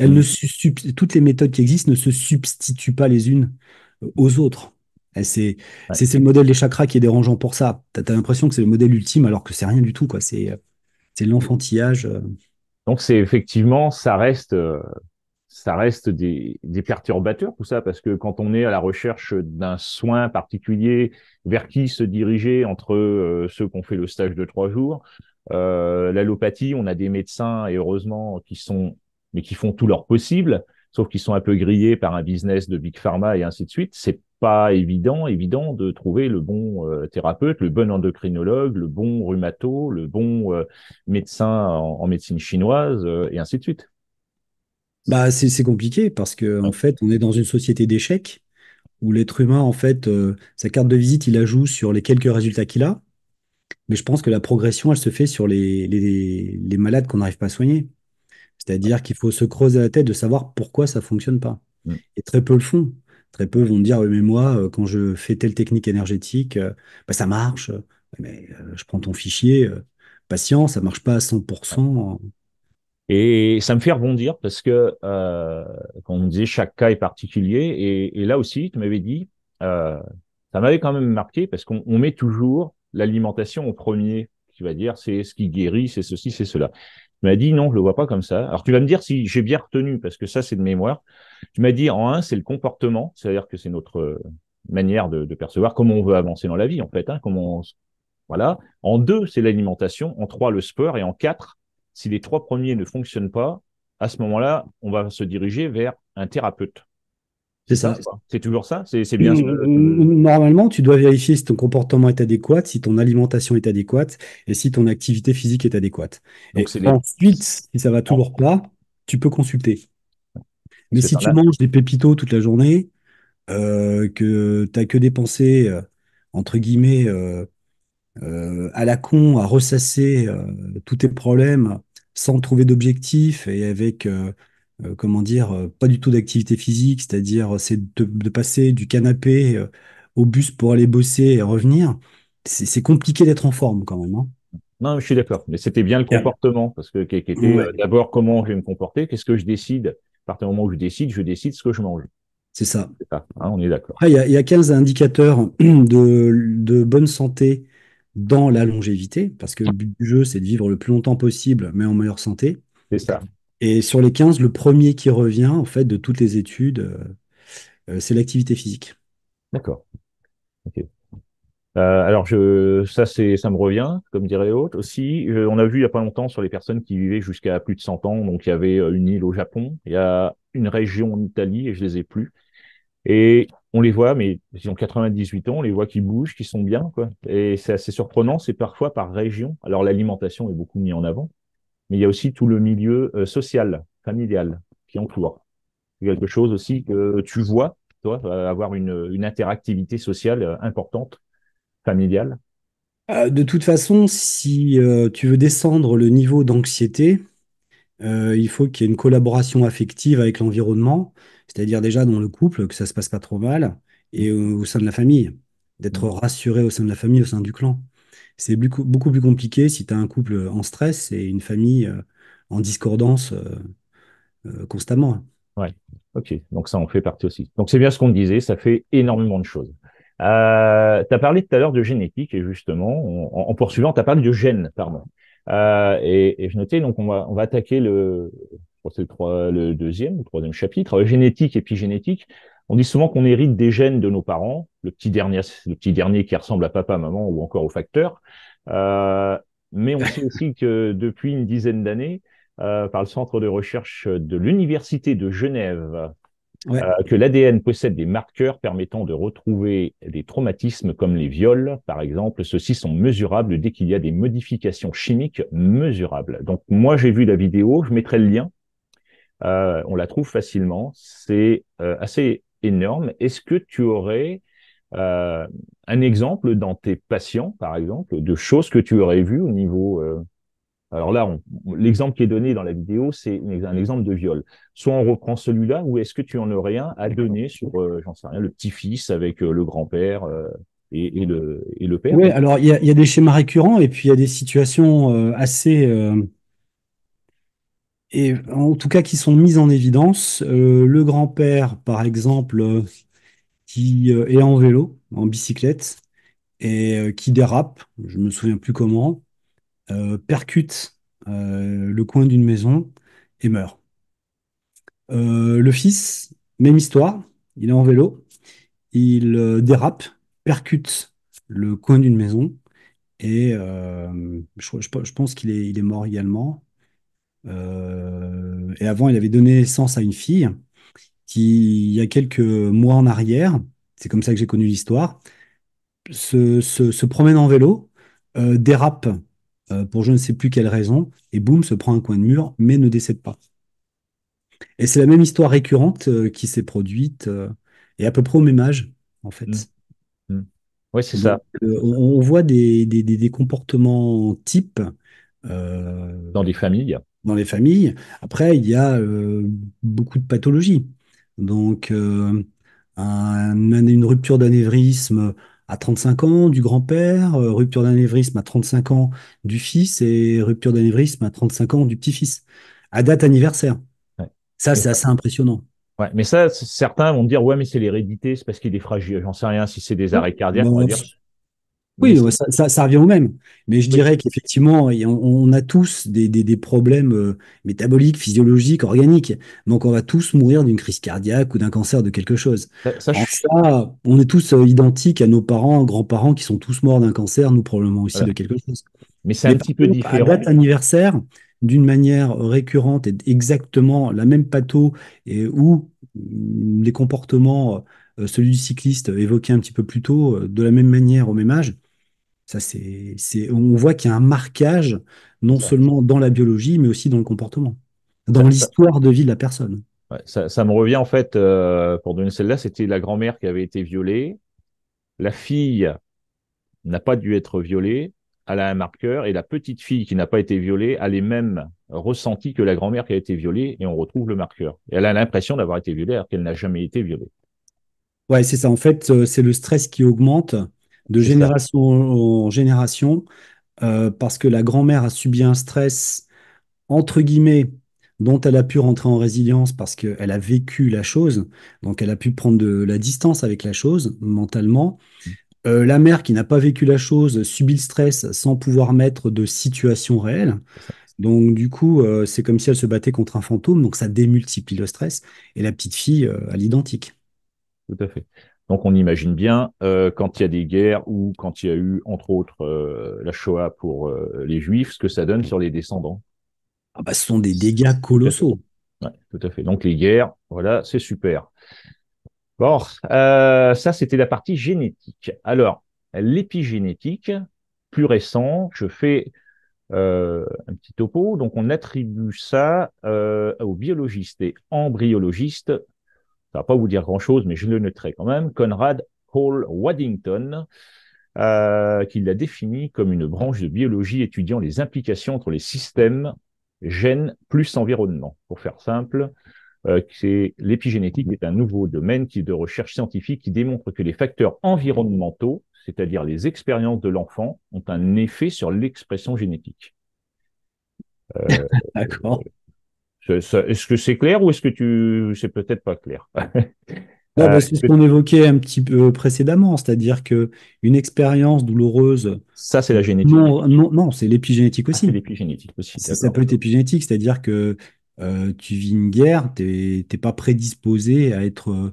ne toutes les méthodes qui existent ne se substituent pas les unes euh, aux autres. C'est le modèle des chakras qui est dérangeant pour ça. Tu as, l'impression que c'est le modèle ultime alors que c'est rien du tout. C'est euh, l'enfantillage. Donc c'est effectivement, ça reste ça reste des, perturbateurs, tout ça, parce que quand on est à la recherche d'un soin particulier, vers qui se diriger entre euh, ceux qu'on fait le stage de trois jours, euh, l'allopathie, on a des médecins, et heureusement, qui sont, mais qui font tout leur possible, sauf qu'ils sont un peu grillés par un business de Big Pharma et ainsi de suite. C'est pas évident, évident de trouver le bon euh, thérapeute, le bon endocrinologue, le bon rhumato, le bon médecin en, médecine chinoise, et ainsi de suite. Bah, c'est compliqué parce que en fait, on est dans une société d'échecs où l'être humain, en fait, euh, sa carte de visite, il la joue sur les quelques résultats qu'il a. Mais je pense que la progression, elle se fait sur les, les, malades qu'on n'arrive pas à soigner. C'est-à-dire qu'il faut se creuser la tête de savoir pourquoi ça fonctionne pas. Mm. Et très peu le font. Très peu vont dire, mais moi, euh, quand je fais telle technique énergétique, euh, bah, ça marche. Mais je prends ton fichier, patient, ça marche pas à 100%. Et ça me fait rebondir parce que, euh, on disait, chaque cas est particulier. Et, là aussi, tu m'avais dit, euh, ça m'avait quand même marqué parce qu'on met toujours l'alimentation au premier. Tu vas dire, c'est ce qui guérit, c'est ceci, c'est cela. Tu m'as dit, non, je le vois pas comme ça. Alors, tu vas me dire si j'ai bien retenu, parce que ça, c'est de mémoire. Tu m'as dit, en un, c'est le comportement, c'est-à-dire que c'est notre manière de, percevoir comment on veut avancer dans la vie, en fait, hein, comment Voilà. En deux, c'est l'alimentation. En trois, le sport. Et en quatre, si les trois premiers ne fonctionnent pas, à ce moment-là, on va se diriger vers un thérapeute. C'est ça. C'est toujours ça. C'est bien. Normalement, tu dois vérifier si ton comportement est adéquat, si ton alimentation est adéquate et si ton activité physique est adéquate. ensuite, si ça va toujours pas, tu peux consulter. Mais si tu manges des pépitos toute la journée, euh, que tu n'as que des pensées, euh, entre guillemets, euh, à la con, à ressasser tous tes problèmes, sans trouver d'objectif et avec, euh, euh, comment dire, euh, pas du tout d'activité physique, c'est-à-dire c'est de, passer du canapé au bus pour aller bosser et revenir, c'est compliqué d'être en forme quand même. Hein. Non, je suis d'accord. Mais c'était bien le comportement, parce que d'abord comment je vais me comporter, qu'est-ce que je décide. À partir du moment où je décide, je décide ce que je mange. C'est ça. Hein, on est d'accord. Il y, a 15 indicateurs de, de bonne santé dans la longévité, parce que le but du jeu, c'est de vivre le plus longtemps possible, mais en meilleure santé. C'est ça. Et sur les 15, le premier qui revient, en fait, de toutes les études, euh, euh, c'est l'activité physique. D'accord. Euh, alors, je, ça, c'est, ça me revient, comme dirait Haute Aussi, on a vu il n'y a pas longtemps sur les personnes qui vivaient jusqu'à plus de 100 ans. Donc, il y avait une île au Japon, il y a une région en Italie, et je les ai plus. Et on les voit, mais ils ont 98 ans, on les voit qui bougent, qui sont bien, quoi. Et c'est assez surprenant, c'est parfois par région. Alors l'alimentation est beaucoup mise en avant, mais il y a aussi tout le milieu euh, social, familial, qui entoure. Quelque chose aussi que tu vois, toi, euh, avoir une, interactivité sociale euh, importante, familiale. de toute façon, si tu veux descendre le niveau d'anxiété, euh, il faut qu'il y ait une collaboration affective avec l'environnement, c'est-à-dire déjà dans le couple, que ça se passe pas trop mal, et au, sein de la famille, d'être mmh. rassuré au sein de la famille, au sein du clan. C'est beaucoup, plus compliqué si tu as un couple en stress et une famille euh, en discordance euh, constamment. Oui, ok, donc ça en fait partie aussi. Donc c'est bien ce qu'on disait, ça fait énormément de choses. tu as parlé tout à l'heure de génétique, et justement, en, poursuivant, tu as parlé de gènes, pardon. Euh, et, je notais, donc, on va, on va attaquer le, le, le deuxième ou troisième chapitre, euh, génétique, épigénétique. On dit souvent qu'on hérite des gènes de nos parents, le petit dernier, le petit dernier qui ressemble à papa, maman ou encore au facteur. Euh, mais on sait aussi que depuis une dizaine d'années, par le centre de recherche de l'université de Genève euh, que l'ADN possède des marqueurs permettant de retrouver des traumatismes comme les viols, par exemple. Ceux-ci sont mesurables dès qu'il y a des modifications chimiques mesurables. Donc moi, j'ai vu la vidéo, je mettrai le lien. Euh, on la trouve facilement. C'est euh, assez énorme. Est-ce que tu aurais un exemple dans tes patients, par exemple, de choses que tu aurais vues au niveau alors là, l'exemple qui est donné dans la vidéo, c'est un exemple de viol. Soit on reprend celui-là, ou est-ce que tu en as rien à donner sur, euh, j'en sais rien, le petit-fils avec euh, le grand-père euh, et, le, père Oui, alors il y, y, a des schémas récurrents et puis il y a des situations assez. et en tout cas qui sont mises en évidence. le grand-père, par exemple, qui est en vélo, en bicyclette, et qui dérape, je me souviens plus comment euh, percute euh, le coin d'une maison et meurt. Euh, le fils, même histoire, il est en vélo, il dérape, percute le coin d'une maison et je, pense qu'il est, mort également. et avant, il avait donné naissance à une fille qui, il y a quelques mois en arrière, c'est comme ça que j'ai connu l'histoire, se, promène en vélo, dérape euh, pour je ne sais plus quelle raison, et boum, se prend un coin de mur, mais ne décède pas. Et c'est la même histoire récurrente euh, qui s'est produite, euh, et à peu près au même âge, en fait. Mm. Mm. c'est ça. on, voit des, comportements types. dans les familles. Dans les familles. Après, il y a beaucoup de pathologies. Donc, une rupture d'anévrisme à 35 ans du grand-père, euh, rupture d'anévrisme à 35 ans du fils et rupture d'anévrisme à 35 ans du petit-fils, à date anniversaire. Ça, c'est assez impressionnant. Ouais, mais ça, certains vont dire, ouais, mais c'est l'hérédité, c'est parce qu'il est fragile. J'en sais rien si c'est des arrêts cardiaques. on va dire. Oui, ça, revient au même. Mais je dirais qu'effectivement, on, a tous des, problèmes euh, métaboliques, physiologiques, organiques. Donc, on va tous mourir d'une crise cardiaque ou d'un cancer de quelque chose. on est tous euh, identiques à nos parents, grands-parents qui sont tous morts d'un cancer, nous probablement aussi de quelque chose. Mais c'est un petit peu différent. À date anniversaire, d'une manière récurrente et exactement la même patho et où mm, les comportements euh, celui du cycliste évoqué un petit peu plus tôt, de la même manière au même âge, on voit qu'il y a un marquage, non seulement dans la biologie, mais aussi dans le comportement, dans l'histoire de vie de la personne. ça, me revient en fait, euh, pour donner celle-là, c'était la grand-mère qui avait été violée. La fille n'a pas dû être violée, elle a un marqueur, et la petite fille qui n'a pas été violée a les mêmes ressentis que la grand-mère qui a été violée, et on retrouve le marqueur. elle a l'impression d'avoir été violée alors qu'elle n'a jamais été violée. Ouais, c'est ça. En fait, euh, c'est le stress qui augmente de génération en génération, euh, parce que la grand-mère a subi un stress, entre guillemets, dont elle a pu rentrer en résilience parce qu'elle a vécu la chose, donc elle a pu prendre de la distance avec la chose mentalement. Mm. Euh, la mère qui n'a pas vécu la chose subit le stress sans pouvoir mettre de situation réelle. Donc du coup, euh, c'est comme si elle se battait contre un fantôme, donc ça démultiplie le stress. Et la petite fille, à l'identique. Tout à fait. Donc on imagine bien euh, quand il y a des guerres ou quand il y a eu, entre autres, euh, la Shoah pour euh, les Juifs, ce que ça donne sur les descendants. Ah bah, ce sont des dégâts colossaux. Oui, tout à fait. Donc les guerres, voilà, c'est super. Bon, ça c'était la partie génétique. Alors, l'épigénétique, plus récent, je fais un petit topo. Donc, on attribue ça aux biologistes et embryologistes ça ne va pas vous dire grand-chose, mais je le noterai quand même. Conrad Hall Waddington, euh, qui l'a défini comme une branche de biologie étudiant les implications entre les systèmes gènes plus environnement. Pour faire simple, euh, l'épigénétique est un nouveau domaine de recherche scientifique qui démontre que les facteurs environnementaux, c'est-à-dire les expériences de l'enfant, ont un effet sur l'expression génétique. Euh, D'accord. Est-ce que c'est clair ou est-ce que tu c'est peut-être pas clair bah, euh, c'est ce qu'on évoquait un petit peu euh, précédemment, c'est-à-dire que une expérience douloureuse. Ça, c'est la euh, génétique. Non, non, c'est l'épigénétique ah, aussi. Ah, l'épigénétique aussi. Ça peut être épigénétique, c'est-à-dire que tu vis une guerre, tu n'es pas prédisposé à être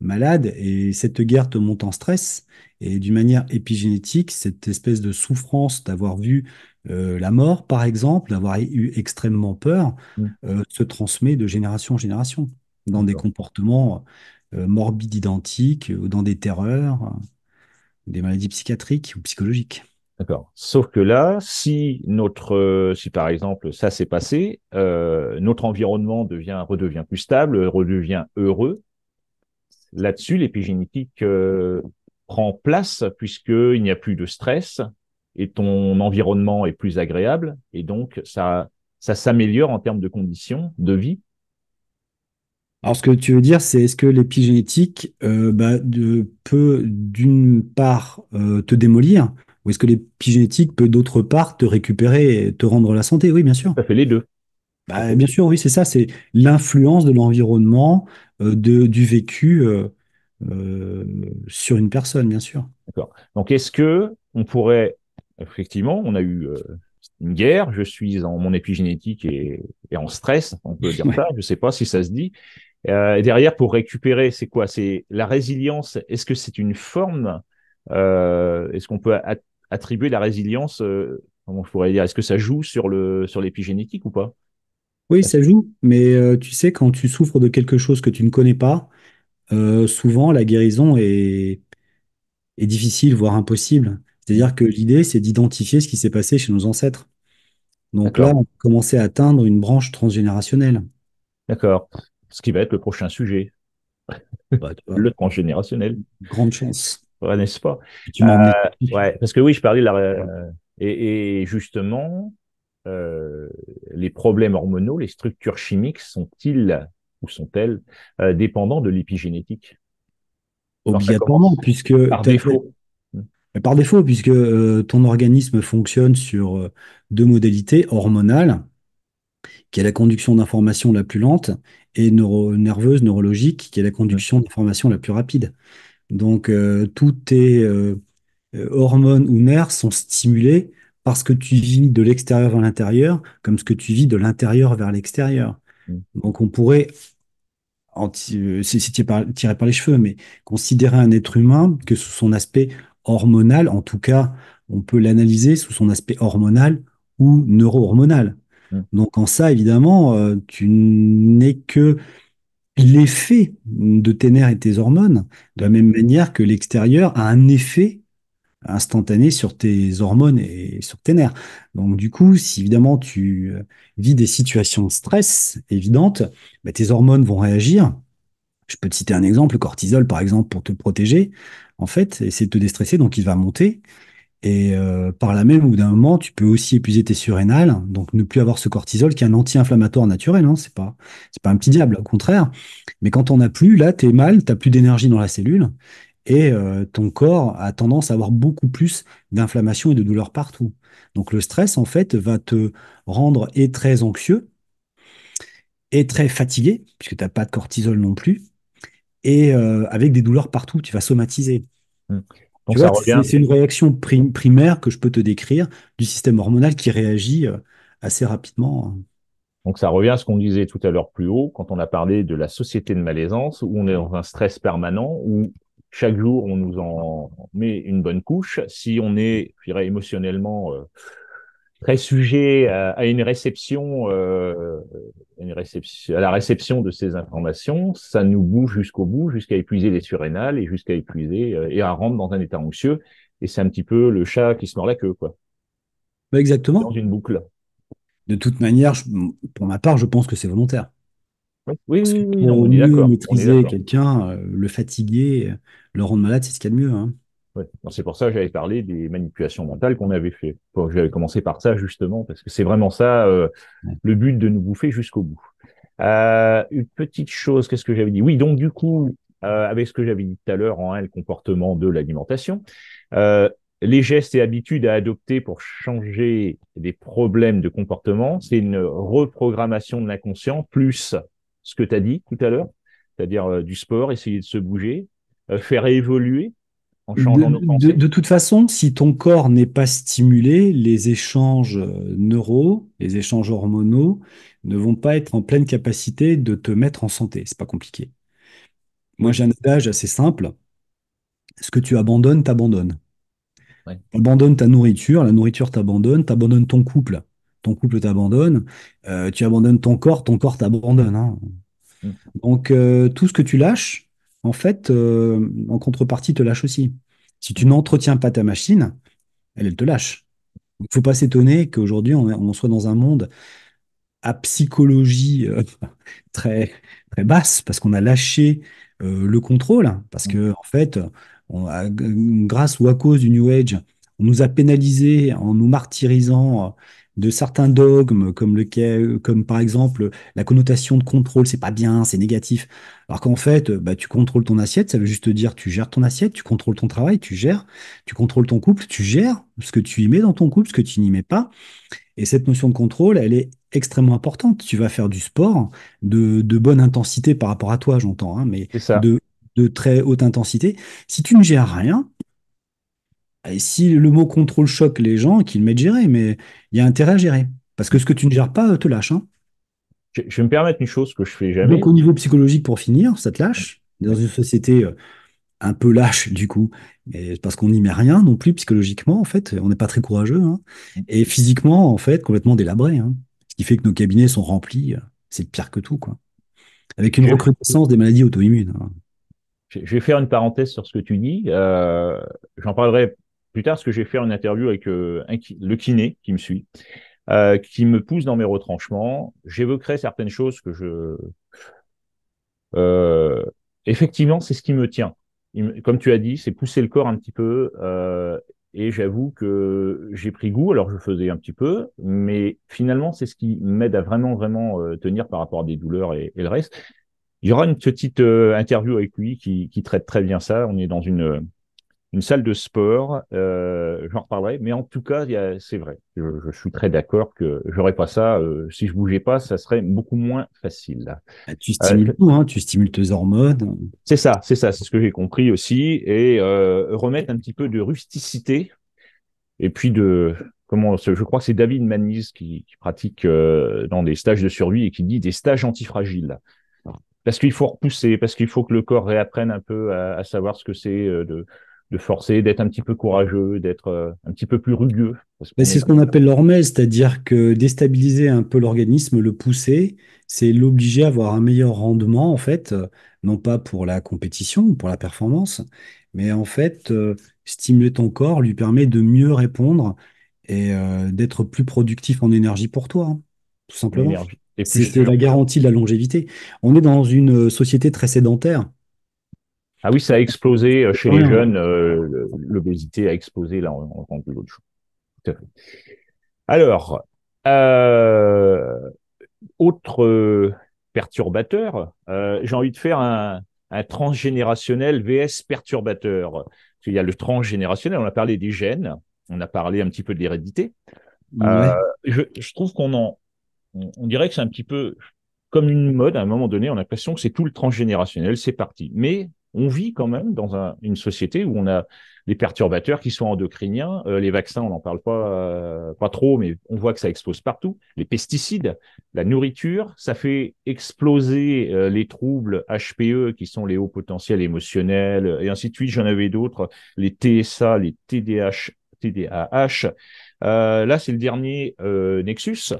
malade et cette guerre te monte en stress. Et d'une manière épigénétique, cette espèce de souffrance d'avoir vu euh, la mort, par exemple, d'avoir eu extrêmement peur, mm. euh, se transmet de génération en génération, dans des comportements euh, morbides identiques, dans des terreurs, des maladies psychiatriques ou psychologiques. D'accord. Sauf que là, si notre, si par exemple ça s'est passé, notre environnement devient, redevient plus stable, redevient heureux. Là-dessus, l'épigénétique prend place puisqu'il n'y a plus de stress, et ton environnement est plus agréable et donc ça ça s'améliore en termes de conditions de vie. Alors ce que tu veux dire, c'est est-ce que l'épigénétique euh, bah, peut d'une part euh, te démolir ou est-ce que l'épigénétique peut d'autre part te récupérer et te rendre la santé Oui, bien sûr. Ça fait les deux. Bah, bien sûr, oui, c'est ça, c'est l'influence de l'environnement, euh, de, du vécu sur une personne, bien sûr. D'accord. Donc est-ce que on pourrait effectivement, on a eu euh, une guerre, je suis en mon épigénétique et, et en stress, on peut dire ça, je sais pas si ça se dit. Euh, derrière, pour récupérer, c'est quoi C'est la résilience. Est-ce que c'est une forme euh, Est-ce qu'on peut attribuer la résilience Comment je pourrais dire Est-ce que ça joue sur le sur l'épigénétique ou pas Oui, ça joue. Mais tu sais, quand tu souffres de quelque chose que tu ne connais pas, souvent la guérison est est difficile, voire impossible. C'est-à-dire que l'idée, c'est d'identifier ce qui s'est passé chez nos ancêtres. Donc là, on commencer à atteindre une branche transgénérationnelle. D'accord. Ce qui va être le prochain sujet. Bah, le transgénérationnel. Grande chance. n'est-ce pas euh, Parce que oui, je parlais de la, euh, et, justement, euh, les problèmes hormonaux, les structures chimiques sont-ils ou sont-elles dépendants de l'épigénétique Obligatoirement, puisque par défaut, puisque euh, ton organisme fonctionne sur euh, deux modalités hormonales, qui est la conduction d'informations la plus lente, et neuro nerveuse, neurologique, qui est la conduction d'informations la plus rapide. Donc, euh, tous tes hormones ou nerfs sont stimulés par ce que tu vis de l'extérieur vers l'intérieur, comme ce que tu vis de l'intérieur vers l'extérieur. Donc, on pourrait c'est tiré par les cheveux, mais considérer un être humain que sous son aspect hormonal, en tout cas, on peut l'analyser sous son aspect hormonal ou neurohormonal. hormonal mm. Donc en ça, évidemment, euh, tu n'es que l'effet de tes nerfs et tes hormones, de la même manière que l'extérieur a un effet instantané sur tes hormones et sur tes nerfs. Donc du coup, si évidemment tu euh, vis des situations de stress évidentes, bah, tes hormones vont réagir. Je peux te citer un exemple, le cortisol par exemple pour te protéger en fait, essayer de te déstresser, donc il va monter. Et euh, par là même, au bout d'un moment, tu peux aussi épuiser tes surrénales, donc ne plus avoir ce cortisol qui est un anti-inflammatoire naturel. Ce hein, c'est pas, c'est pas un petit diable, au contraire. Mais quand on a plus, là, tu es mal, tu t'as plus d'énergie dans la cellule, et euh, ton corps a tendance à avoir beaucoup plus d'inflammation et de douleur partout. Donc le stress, en fait, va te rendre et très anxieux, et très fatigué, puisque t'as pas de cortisol non plus, et euh, avec des douleurs partout, tu vas somatiser. Mm. c'est une réaction primaire que je peux te décrire du système hormonal qui réagit euh, assez rapidement. Hein. Donc ça revient à ce qu'on disait tout à l'heure plus haut, quand on a parlé de la société de malaisance, où on est dans un stress permanent, où chaque jour on nous en met une bonne couche. Si on est, je émotionnellement... Euh, très sujet euh, à, euh, une réception, à la réception de ces informations, ça nous bouge jusqu'au bout, jusqu'à épuiser les surrénales et jusqu'à épuiser euh, et à rendre dans un état anxieux. Et c'est un petit peu le chat qui se mord la queue, quoi. Bah, exactement. Dans une boucle. De toute manière, pour ma part, je pense que c'est volontaire. Oui, oui, on Maîtriser quelqu'un, le fatiguer, le rendre malade, c'est ce qu'il y a de mieux. Hein. C'est pour ça que j'avais parlé des manipulations mentales qu'on avait fait. J'avais commencé par ça justement parce que c'est vraiment ça euh, le but de nous bouffer jusqu'au bout. Euh, une petite chose, qu'est-ce que j'avais dit Oui, donc du coup, euh, avec ce que j'avais dit tout à l'heure en hein, le comportement de l'alimentation, les gestes et habitudes à adopter pour changer des problèmes de comportement, c'est une reprogrammation de l'inconscient plus ce que tu as dit tout à l'heure, c'est-à-dire du sport, essayer de se bouger, faire évoluer de, toute façon, si ton corps n'est pas stimulé, les échanges euh, neuro, les échanges hormonaux ne vont pas être en pleine capacité de te mettre en santé. C'est pas compliqué. Moi, j'ai un adage assez simple. Ce que tu abandonnes, t'abandonnes. Ouais. abandonnes ta nourriture, la nourriture t'abandonne, t'abandonnes ton couple, ton couple t'abandonne, euh, tu abandonnes ton corps, ton corps t'abandonne. Hein. Mm. Donc, euh, tout ce que tu lâches, en fait, euh, en contrepartie, te lâche aussi. Si tu n'entretiens pas ta machine, elle, te lâche. Il ne faut pas s'étonner qu'aujourd'hui, on, soit dans un monde à psychologie euh, très, très basse, parce qu'on a lâché euh, le contrôle, hein, parce que en fait, grâce ou à cause du New Age, on nous a pénalisés en nous martyrisant de certains dogmes, comme, lequel, euh, comme par exemple la connotation de contrôle, c'est pas bien, c'est négatif. Alors qu'en fait, euh, bah, tu contrôles ton assiette, ça veut juste dire tu gères ton assiette, tu contrôles ton travail, tu gères, tu contrôles ton couple, tu gères ce que tu y mets dans ton couple, ce que tu n'y mets pas. Et cette notion de contrôle, elle est extrêmement importante. Tu vas faire du sport de, bonne intensité par rapport à toi, j'entends, hein, mais de, de très haute intensité. Si tu ne gères rien, ah, si le mot contrôle choque les gens, qu'ils mettent gérer, mais il y a intérêt à gérer. Parce que ce que tu ne gères pas euh, te lâche. Hein. Je, vais me permettre une chose que je fais jamais. Donc au niveau psychologique, pour finir, ça te lâche. Dans une société euh, un peu lâche, du coup, parce qu'on n'y met rien non plus psychologiquement, en fait, on n'est pas très courageux. Hein. Et physiquement, en fait, complètement délabré. Hein. Ce qui fait que nos cabinets sont remplis. Euh, c'est pire que tout, quoi. Avec une recrudescence des maladies auto-immunes. Je vais faire une parenthèse sur ce que tu dis. J'en parlerai plus tard, ce que j'ai fait une interview avec euh, le kiné qui me suit, euh, qui me pousse dans mes retranchements. J'évoquerai certaines choses que je. Euh, effectivement, c'est ce qui me tient. comme tu as dit, c'est pousser le corps un petit peu. et j'avoue que j'ai pris goût, alors je faisais un petit peu, mais finalement, c'est ce qui m'aide à vraiment, vraiment tenir par rapport à des douleurs et, le reste. Il y aura une petite interview avec lui qui, traite très bien ça. On est dans une une salle de sport, euh, j'en reparlerai, mais en tout cas, c'est vrai. Je, suis très d'accord que j'aurais pas ça. Euh, si je bougeais pas, ça serait beaucoup moins facile. Bah, tu euh, stimules tout, hein, tu stimules tes hormones. C'est ça, c'est ça, c'est ce que j'ai compris aussi. Et remettre un petit peu de rusticité et puis de. Comment, je crois que c'est David Maniz qui, pratique dans des stages de survie et qui dit des stages antifragiles parce qu'il faut repousser, parce qu'il faut que le corps réapprenne un peu à savoir ce que c'est de de forcer, d'être un petit peu courageux, d'être euh, un petit peu plus rugueux. Bah, c'est ce qu'on appelle l'hormèse, c'est-à-dire que déstabiliser un peu l'organisme, le pousser, c'est l'obliger à avoir un meilleur rendement, en fait, euh, non pas pour la compétition, pour la performance, mais en fait, euh, stimuler ton corps lui permet de mieux répondre et d'être plus productif en énergie pour toi, hein, tout simplement. C'est la garantie de la longévité. On est dans une société très sédentaire. Ah oui, ça a explosé euh, chez les jeunes. Euh, l'obésité a explosé. Là, on, on l'autre chose. Alors, euh, autre perturbateur, j'ai envie de faire un, transgénérationnel VS perturbateur. Il y a le transgénérationnel, on a parlé des gènes, on a parlé un petit peu de l'hérédité. Je, trouve qu'on en, on dirait que c'est un petit peu comme une mode. À un moment donné, on a l'impression que c'est tout le transgénérationnel, c'est parti. Mais on vit quand même dans une société où on a les perturbateurs qui sont endocriniens, euh, les vaccins, on n'en parle pas, euh, pas trop, mais on voit que ça explose partout, les pesticides, la nourriture, ça fait exploser euh, les troubles HPE qui sont les hauts potentiels émotionnels, et ainsi de suite, j'en avais d'autres, les TSA, les TDAH. là, c'est le dernier Nexus.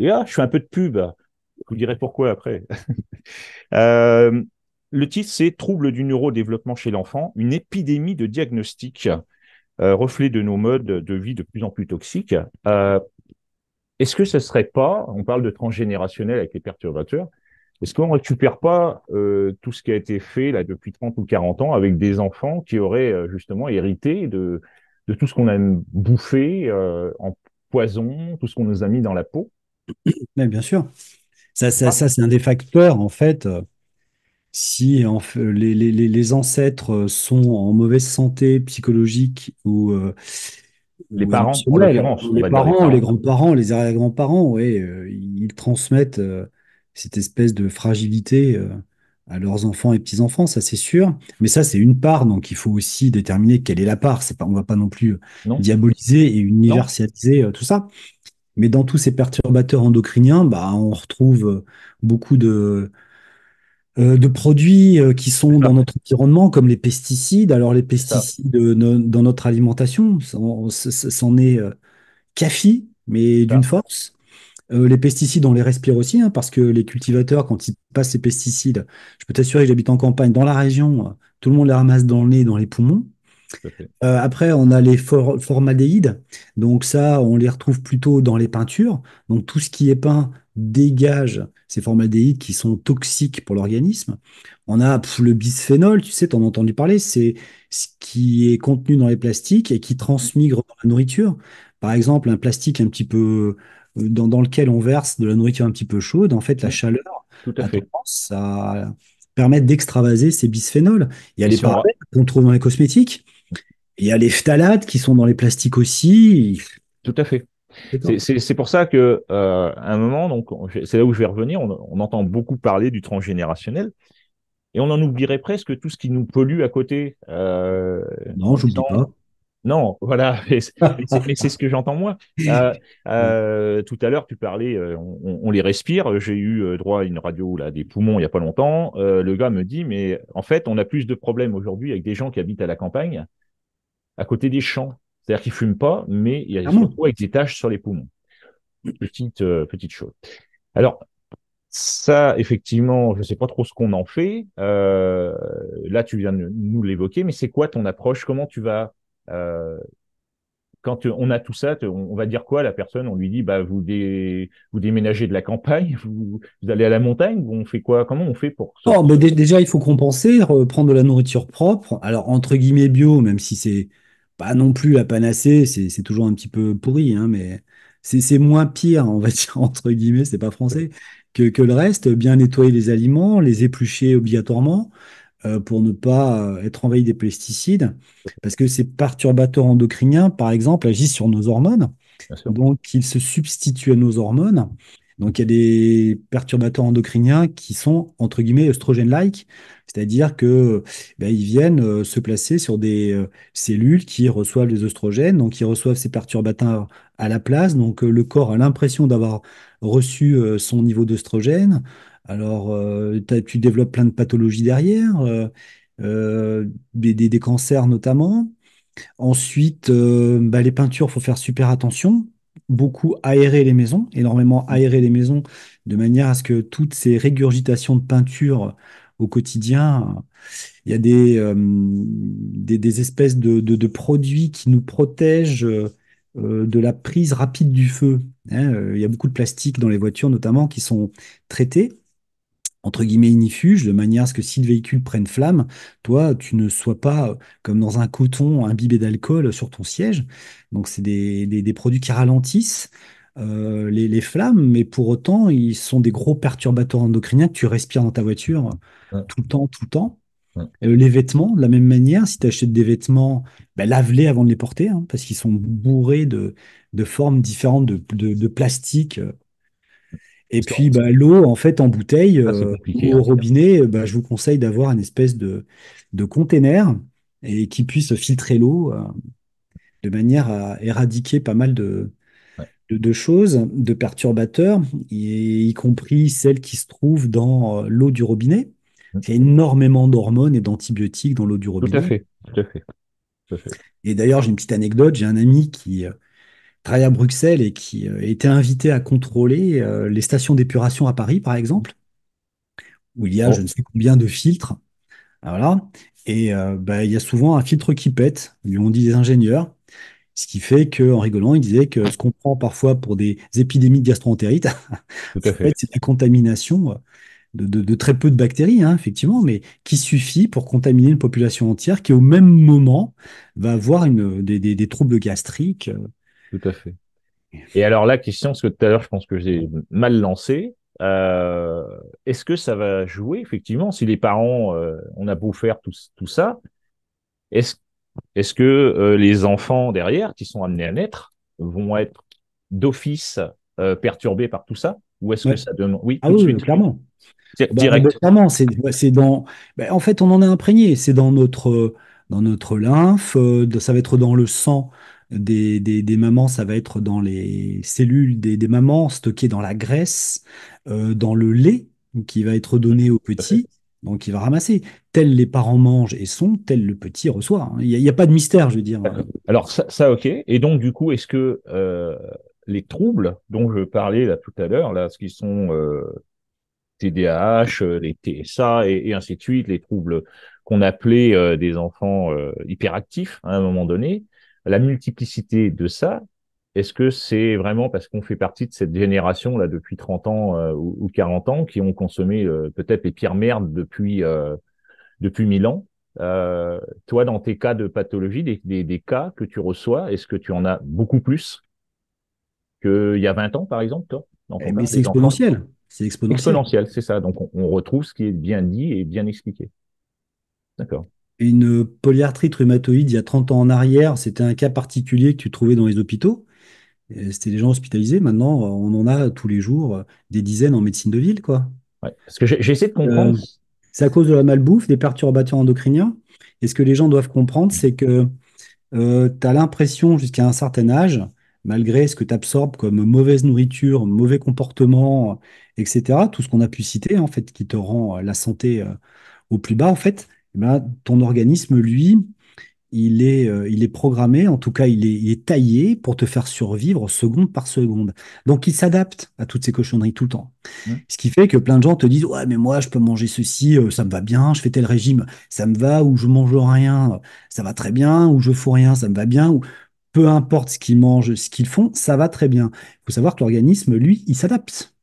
Et là, je fais un peu de pub. Je vous dirai pourquoi après. Le titre, c'est Troubles du neurodéveloppement chez l'enfant, une épidémie de diagnostic, euh, reflet de nos modes de vie de plus en plus toxiques. Euh, est-ce que ce serait pas, on parle de transgénérationnel avec les perturbateurs, est-ce qu'on récupère pas euh, tout ce qui a été fait là depuis 30 ou 40 ans avec des enfants qui auraient justement hérité de, tout ce qu'on a bouffé en poison, tout ce qu'on nous a mis dans la peau Bien sûr. Ça, ça, ah. ça c'est un des facteurs, en fait, si les, ancêtres euh, sont en mauvaise santé psychologique ou euh, les, parents, les les, grands-parents, les arrière-grands-parents, oui, euh, ils transmettent cette espèce de fragilité à leurs enfants et petits-enfants, ça c'est sûr. Mais ça c'est une part, donc il faut aussi déterminer quelle est la part. C'est pas, on va pas non plus diaboliser et universaliser tout ça. Mais dans tous ces perturbateurs endocriniens, bah, on retrouve beaucoup de, euh, de produits euh, qui sont dans notre environnement, comme les pesticides. Alors les pesticides euh, dans notre alimentation, c'en est kafi, mais d'une force. les pesticides, on les respire aussi, hein, parce que les cultivateurs, quand ils passent ces pesticides, je peux t'assurer que j'habite en campagne, dans la région, tout le monde les ramasse dans le nez, dans les poumons. après, on a les for Donc ça, on les retrouve plutôt dans les peintures. Donc tout ce qui est peint dégage ces formaldéhydes qui sont toxiques pour l'organisme. On a le bisphénol, tu sais, tu en as entendu parler, c'est ce qui est contenu dans les plastiques et qui transmigre dans la nourriture. Par exemple, un plastique un petit peu euh, dans, lequel on verse de la nourriture un petit peu chaude, en fait, la chaleur Tout à fait. d'extravaser ces bisphénols. Il y a les parabènes qu'on trouve dans les cosmétiques, il y a les phtalates qui sont dans les plastiques aussi. Tout à fait. C'est pour ça que euh, un moment, donc c'est là où je vais revenir, on, entend beaucoup parler du transgénérationnel. Et on en oublierait presque tout ce qui nous pollue à côté. Euh, non, je ne dis pas. Non, voilà, mais c'est ce que j'entends moi. Euh, tout à l'heure, tu parlais, on, les respire. J'ai eu droit à une radio là, des poumons il n'y a pas longtemps. le gars me dit, mais en fait, on a plus de problèmes aujourd'hui avec des gens qui habitent à la campagne, à côté des champs. C'est-à-dire qu'il ne fume pas, mais il y a ah avec des taches sur les poumons. Petite, euh, petite chose. Alors, ça, effectivement, je ne sais pas trop ce qu'on en fait. Euh, là, tu viens de nous l'évoquer, mais c'est quoi ton approche Comment tu vas euh, quand on a tout ça, on va dire quoi à la personne On lui dit bah vous, vous déménagez de la campagne, vous... allez à la montagne, on fait quoi Comment on fait pour oh, bah, Déjà, il faut compenser, prendre de la nourriture propre. Alors entre guillemets bio, même si c'est pas non plus la panacée, c'est toujours un petit peu pourri, hein, mais c'est moins pire, on va dire, entre guillemets, c'est pas français, que, le reste. Bien nettoyer les aliments, les éplucher obligatoirement euh, pour ne pas euh, être envahi des pesticides, parce que ces perturbateurs endocriniens, par exemple, agissent sur nos hormones, donc ils se substituent à nos hormones. Donc il y a des perturbateurs endocriniens qui sont entre guillemets oestrogène-like, c'est-à-dire que ben, ils viennent euh, se placer sur des euh, cellules qui reçoivent les oestrogènes, donc ils reçoivent ces perturbateurs à la place. Donc euh, le corps a l'impression d'avoir reçu son niveau d'oestrogène. Alors tu développes plein de pathologies derrière, des, cancers notamment. Ensuite, ben, les peintures, faut faire super attention beaucoup aérer les maisons, énormément mmh. aérer les maisons, de manière à ce que toutes ces régurgitations de peinture euh, au quotidien, il y a des, euh, des, espèces de, produits qui nous protègent euh, de la prise rapide du feu. Hein, il y a beaucoup de plastique dans les voitures notamment qui sont traités entre guillemets inifuge, de manière à ce que si le véhicule prenne flamme, toi, tu ne sois pas comme dans un coton imbibé d'alcool sur ton siège. Donc, c'est des, produits qui ralentissent euh, les, flammes, mais pour autant, ils sont des gros perturbateurs endocriniens que tu respires dans ta voiture tout le temps, tout le temps. Euh, les vêtements, de la même manière, si tu achètes des vêtements, bah, lave-les avant de les porter, hein, parce qu'ils sont bourrés de, formes différentes de, de, de plastique euh, et puis bah, l'eau, en fait, en bouteille, ah, euh, ou au hein. robinet, euh, bah, je vous conseille d'avoir une espèce de, de container et qui puisse filtrer l'eau euh, de manière à éradiquer pas mal de, choses, de perturbateurs, y, compris celles qui se trouvent dans l'eau du robinet. Mmh. Il y a énormément d'hormones et d'antibiotiques dans l'eau du robinet. Tout à fait. Et d'ailleurs, j'ai une petite anecdote. J'ai un ami qui travaille à Bruxelles et qui euh, était invité à contrôler euh, les stations d'épuration à Paris, par exemple, où il y a oh. je ne sais combien de filtres. Ah, voilà. Et euh, bah, il y a souvent un filtre qui pète, lui ont dit des ingénieurs. Ce qui fait qu'en rigolant, il disait que ce qu'on prend parfois pour des épidémies de gastroentérite, en fait, c'est la contamination de, très peu de bactéries, hein, effectivement, mais qui suffit pour contaminer une population entière qui, au même moment, va avoir une, des, des troubles gastriques tout à fait. Et alors la question, parce que tout à l'heure, je pense que j'ai mal lancé. Euh, est-ce que ça va jouer effectivement si les parents, euh, on a beau faire tout, ça, est-ce que euh, les enfants derrière qui sont amenés à naître vont être d'office perturbés par tout ça ou est-ce que ça demande oui ah tout de suite. clairement clairement bah, c'est dans bah, en fait on en est imprégné c'est dans notre dans notre lymphe, ça va être dans le sang des, mamans, ça va être dans les cellules des, mamans, stockées dans la graisse, euh, dans le lait qui va être donné au petit, Donc il va ramasser. Tel les parents mangent et sont, tel le petit reçoit. Hein. Il n'y a, pas de mystère, je veux dire. Euh. Alors ça, ok. Et donc du coup, est-ce que euh, les troubles dont je parlais là tout à l'heure, là, ce qui sont TDAH, les TSA et, ainsi de suite, les troubles qu'on appelait des enfants hyperactifs hein, à un moment donné, la multiplicité de ça, est-ce que c'est vraiment parce qu'on fait partie de cette génération là depuis 30 ans euh, ou 40 ans qui ont consommé euh, peut-être les pires merdes depuis euh, depuis 1000 ans Toi, dans tes cas de pathologie, des, cas que tu reçois, est-ce que tu en as beaucoup plus qu'il y a 20 ans, par exemple, eh, Mais c'est exponentiel. C'est exponentiel. c'est ça. Donc on retrouve ce qui est bien dit et bien expliqué. D'accord. Une polyarthrite rhumatoïde, il y a 30 ans en arrière, c'était un cas particulier que tu trouvais dans les hôpitaux. C'était des gens hospitalisés. Maintenant, on en a tous les jours des dizaines en médecine de ville, quoi. parce que j'essaie de comprendre. Euh, c'est à cause de la malbouffe, des perturbateurs endocriniens. Et ce que les gens doivent comprendre, c'est que euh, tu as l'impression jusqu'à un certain âge, malgré ce que tu absorbes comme mauvaise nourriture, mauvais comportement, etc., tout ce qu'on a pu citer, en fait, qui te rend la santé euh, au plus bas, en fait, eh ben, ton organisme, lui, il est, euh, il est programmé, en tout cas, il est, taillé pour te faire survivre seconde par seconde. Donc, il s'adapte à toutes ces cochonneries tout le temps. Ce qui fait que plein de gens te disent Ouais, mais moi, je peux manger ceci, euh, ça me va bien, je fais tel régime, ça me va, ou je mange rien, euh, ça va très bien, ou je fous rien, ça me va bien, ou peu importe ce qu'ils mangent, ce qu'ils font, ça va très bien. Il faut savoir que l'organisme, lui, il s'adapte.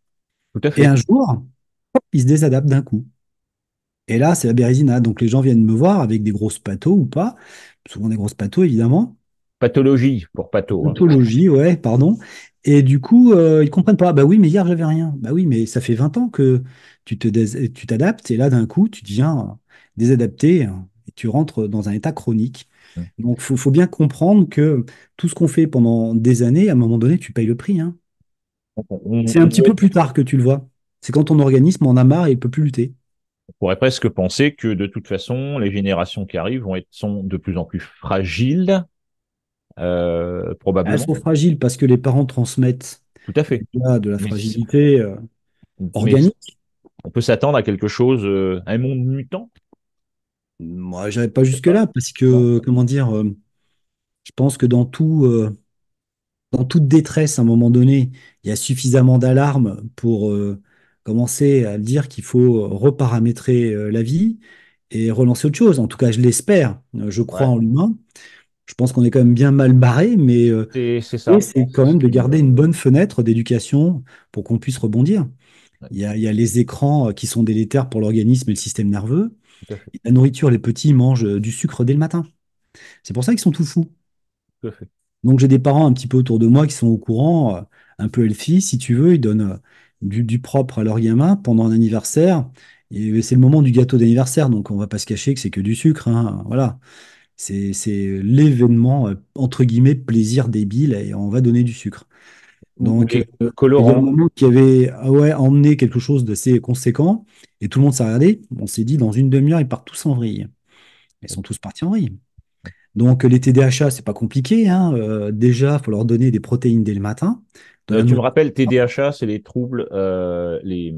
Et un jour, il se désadapte d'un coup. Et là, c'est la bérésina. Donc les gens viennent me voir avec des grosses pathos ou pas, souvent des grosses patos évidemment. Pathologie pour pathos. Hein. Pathologie, ouais, pardon. Et du coup, euh, ils comprennent pas. Bah oui, mais hier, j'avais rien. Bah oui, mais ça fait 20 ans que tu t'adaptes et là, d'un coup, tu deviens euh, désadapté hein. et tu rentres dans un état chronique. Donc, faut, faut bien comprendre que tout ce qu'on fait pendant des années, à un moment donné, tu payes le prix. Hein. Ah, bah, c'est un petit peu plus tard que tu le vois. C'est quand ton organisme en a marre et il peut plus lutter on pourrait presque penser que de toute façon, les générations qui arrivent vont être, sont de plus en plus fragiles, euh, probablement. Elles fragiles parce que les parents transmettent Tout à fait. de la fragilité euh, organique. on peut s'attendre à quelque chose, à euh, un monde mutant. Moi, j'avais pas jusque-là parce que, comment dire, je pense que dans tout dans toute détresse, à un moment donné, il y a suffisamment d'alarmes pour, commencer à dire qu'il faut euh, reparamétrer euh, la vie et relancer autre chose. En tout cas, je l'espère. Euh, je crois en l'humain. Je pense qu'on est quand même bien mal barré, mais c'est quand même de garder une bonne fenêtre d'éducation pour qu'on puisse rebondir. Il, y a, les écrans qui sont délétères pour l'organisme et le système nerveux. la nourriture, les petits mangent du sucre dès le matin. C'est pour ça qu'ils sont tout fous. Donc j'ai des parents un petit peu autour de moi qui sont au courant, un peu healthy, si tu veux, ils donnent du, propre à leur gamin pendant un anniversaire. Et c'est le moment du gâteau d'anniversaire, donc on va pas se cacher que c'est que du sucre. Hein, voilà. C'est l'événement, euh, entre guillemets, plaisir débile, et on va donner du sucre. Donc, a euh, euh, colorant. moment qui avait ah ouais, emmené quelque chose de d'assez conséquent, et tout le monde s'est regardé, on s'est dit, dans une demi-heure, ils partent tous en vrille. Ils sont tous partis en vrille. Donc, les TDHA, c'est pas compliqué. Hein, déjà, il faut leur donner des protéines dès le matin. Euh, tu me rappelles, tDHA c'est les troubles, euh, les.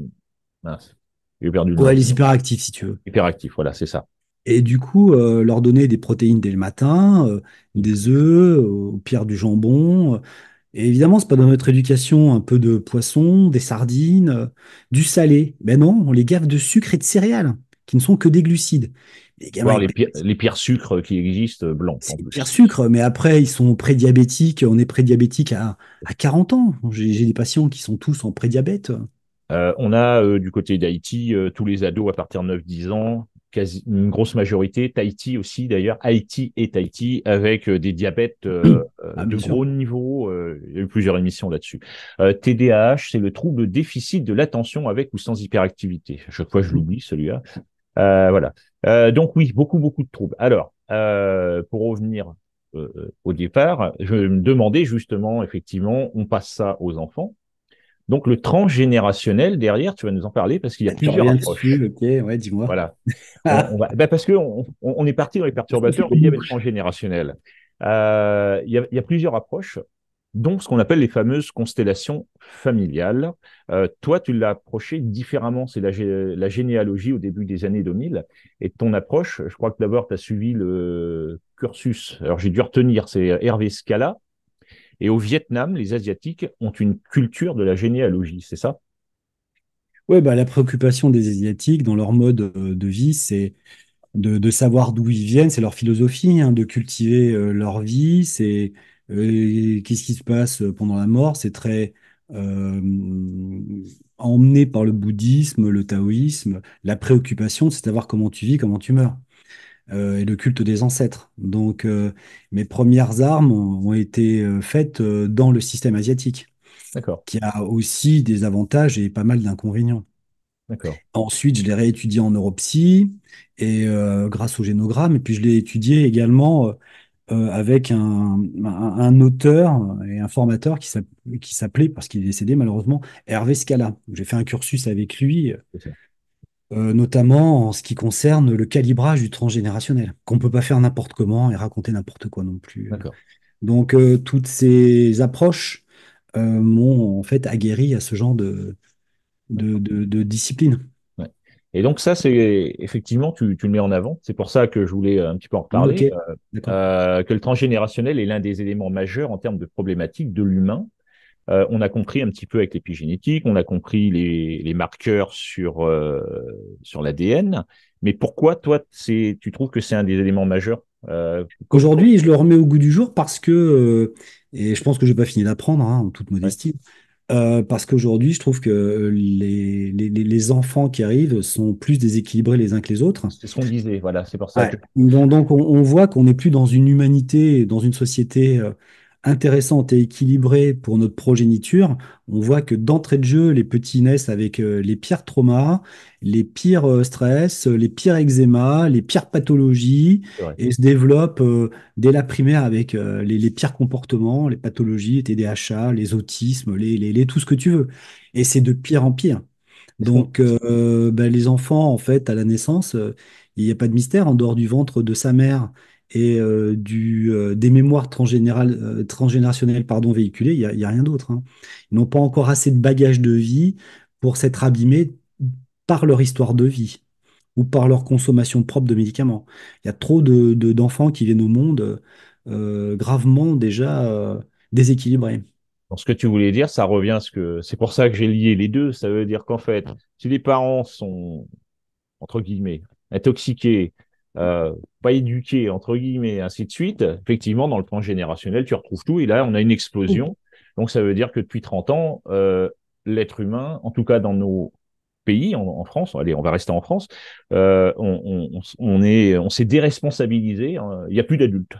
Ouais, les hyperactifs, si tu veux. Hyperactifs, voilà, c'est ça. Et du coup, euh, leur donner des protéines dès le matin, des œufs, au pire du jambon. et évidemment, c'est pas dans notre éducation un peu de poisson, des sardines, du salé. mais ben non, on les gaffe de sucre et de céréales, qui ne sont que des glucides les pires, sucres qui existent euh, blancs. les pires sucres, mais après, ils sont prédiabétiques. On est prédiabétique à, à 40 ans. J'ai des patients qui sont tous en prédiabète. Euh, on a euh, du côté d'Haïti tous les ados à partir de 9-10 ans, une grosse majorité, Tahiti aussi d'ailleurs, Haïti et Tahiti, avec des diabètes ah, de gros niveau. il y a eu plusieurs émissions là-dessus. TDAH, c'est le trouble déficit de l'attention avec ou sans hyperactivité. À chaque fois, je l'oublie celui-là. Euh, voilà. Euh, donc oui, beaucoup, beaucoup de troubles. Alors, euh, pour revenir au départ, je me demandais justement, effectivement, on passe ça aux enfants. Donc le transgénérationnel derrière, tu vas nous en parler parce qu'il y a plusieurs approches. ok, ouais, dis-moi. Voilà. on, va... Bah, parce que on, est parti dans les perturbateurs, il y avait le transgénérationnel. y a, il, y a, plusieurs approches donc ce qu'on appelle les fameuses constellations familiales. Euh, toi, tu l'as approché différemment, c'est la, généalogie au début des années 2000, et ton approche, je crois que d'abord, tu as suivi le cursus, alors j'ai dû retenir, c'est Hervé Scala, et au Vietnam, les Asiatiques ont une culture de la généalogie, c'est ça Oui, bah, la préoccupation des Asiatiques dans leur mode euh, de vie, c'est... De, savoir d'où ils viennent, c'est leur philosophie, hein, de cultiver euh, leur vie, c'est qu'est-ce qui se passe euh, pendant la mort C'est très euh, emmené par le bouddhisme, le taoïsme. La préoccupation, c'est savoir comment tu vis, comment tu meurs. Euh, et le culte des ancêtres. Donc, mes premières armes ont, été faites dans le système asiatique, qui a aussi des avantages et pas mal d'inconvénients. Ensuite, je l'ai réétudié en neuropsy et grâce au génogramme, et puis je l'ai étudié également euh, avec un, auteur et un formateur qui s'appelait, parce qu'il est décédé malheureusement, Hervé Scala. J'ai fait un cursus avec lui, euh, notamment en ce qui concerne le calibrage du transgénérationnel, qu'on ne peut pas faire n'importe comment et raconter n'importe quoi non plus. Donc euh, toutes ces approches m'ont en fait aguerri à ce genre de discipline. Et donc ça, c'est effectivement, tu, le mets en avant. C'est pour ça que je voulais euh, un petit peu en reparler, euh, euh, que le transgénérationnel est l'un des éléments majeurs en termes de problématique de l'humain. on a compris un petit peu avec l'épigénétique, on a compris les, marqueurs sur, sur l'ADN, mais pourquoi toi, tu trouves que c'est un des éléments majeurs Aujourd'hui, je le remets au goût du jour parce que, et je pense que je n'ai pas fini d'apprendre, hein, en toute modestie, euh, parce qu'aujourd'hui, je trouve que euh, les, les, les, enfants qui arrivent sont plus déséquilibrés les uns que les autres. C'est ce qu'on disait, voilà, c'est pour ça. Donc, on voit qu'on n'est plus dans une humanité, dans une société euh, intéressante et équilibrée pour notre progéniture, on voit que d'entrée de jeu, les petits naissent avec euh, les pires traumas, les pires euh, stress, euh, les pires eczémas, les pires pathologies, et se développent dès la primaire avec les, pires comportements, les pathologies, les TDAH, les autismes, les, les, tout ce que tu veux. Et c'est de pire en pire. Donc, ben, les enfants, en fait, à la naissance, il n'y a pas de mystère en dehors du ventre de sa mère et euh, du, euh, des mémoires euh, transgénérationnelles pardon, véhiculées, il n'y a, rien d'autre. Hein. Ils n'ont pas encore assez de bagages de vie pour s'être abîmés par leur histoire de vie ou par leur consommation propre de médicaments. Il y a trop d'enfants qui viennent au monde gravement déjà déséquilibrés. ce que tu voulais dire, ça revient ce c'est pour ça que j'ai lié les deux. Ça veut dire qu'en fait, si les parents sont entre guillemets intoxiqués euh, pas éduqués, entre guillemets, ainsi de suite, effectivement, dans le plan générationnel, tu retrouves tout. Et là, on a une explosion. Mm. Donc, ça veut dire que depuis 30 ans, euh, l'être humain, en tout cas dans nos pays, en, France, allez, on va rester en France, euh, on, s'est déresponsabilisé. Hein, il n'y a plus d'adultes.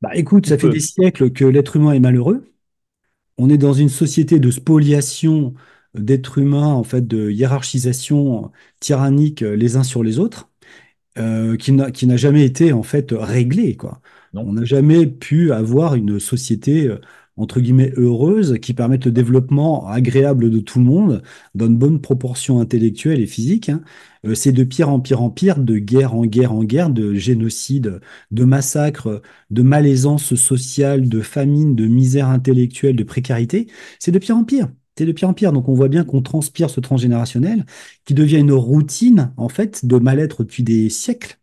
Bah, écoute, ça fait des siècles que l'être humain est malheureux. On est dans une société de spoliation d'êtres humains, en fait, de hiérarchisation tyrannique les uns sur les autres. Euh, qui n'a jamais été en fait réglé. Quoi. On n'a jamais pu avoir une société euh, entre guillemets heureuse qui permette le développement agréable de tout le monde dans une bonne proportion intellectuelle et physique. Hein. Euh, c'est de pire en pire en pire, de guerre en guerre en guerre, de génocide, de massacre, de malaisance sociale, de famine, de misère intellectuelle, de précarité. C'est de pire en pire de pire en pire. Donc on voit bien qu'on transpire ce transgénérationnel qui devient une routine en fait de mal-être depuis des siècles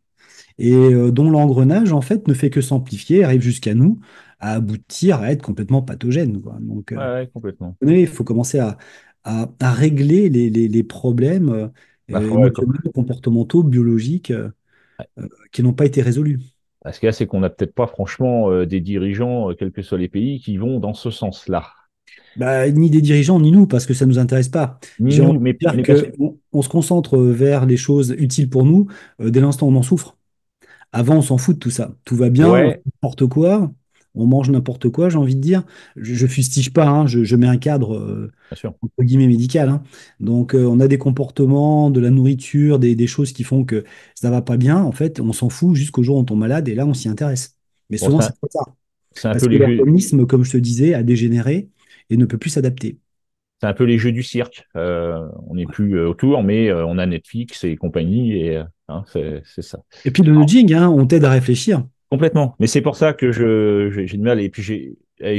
et euh, dont l'engrenage en fait ne fait que s'amplifier, arrive jusqu'à nous, à aboutir à être complètement pathogène. Donc euh, il faut commencer à, régler les, problèmes euh, comportementaux, biologiques qui n'ont pas été résolus. Bah, ce qu'il y a, c'est qu'on n'a peut-être pas franchement des dirigeants, quels que soient les pays, qui vont dans ce sens-là. Bah, ni des dirigeants, ni nous, parce que ça ne nous intéresse pas. mais, on, se concentre euh, vers les choses utiles pour nous euh, dès l'instant où on en souffre. Avant, on s'en fout de tout ça. Tout va bien, quoi. On mange n'importe quoi, j'ai envie de dire. Je, fustige pas, hein. je, mets un cadre euh, entre guillemets médical. Hein. Donc, on a des comportements, de la nourriture, des, choses qui font que ça va pas bien. En fait, on s'en fout jusqu'au jour où on tombe malade et là, on s'y intéresse. Mais souvent, c'est pas ça. Parce que comme je te disais, a dégénéré et ne peut plus s'adapter. C'est un peu les jeux du cirque. Euh, on n'est plus euh, autour, mais euh, on a Netflix et compagnie, et hein, c'est ça. Et puis le nudging, hein, on t'aide à réfléchir. Complètement. Mais c'est pour ça que j'ai du mal. Et puis je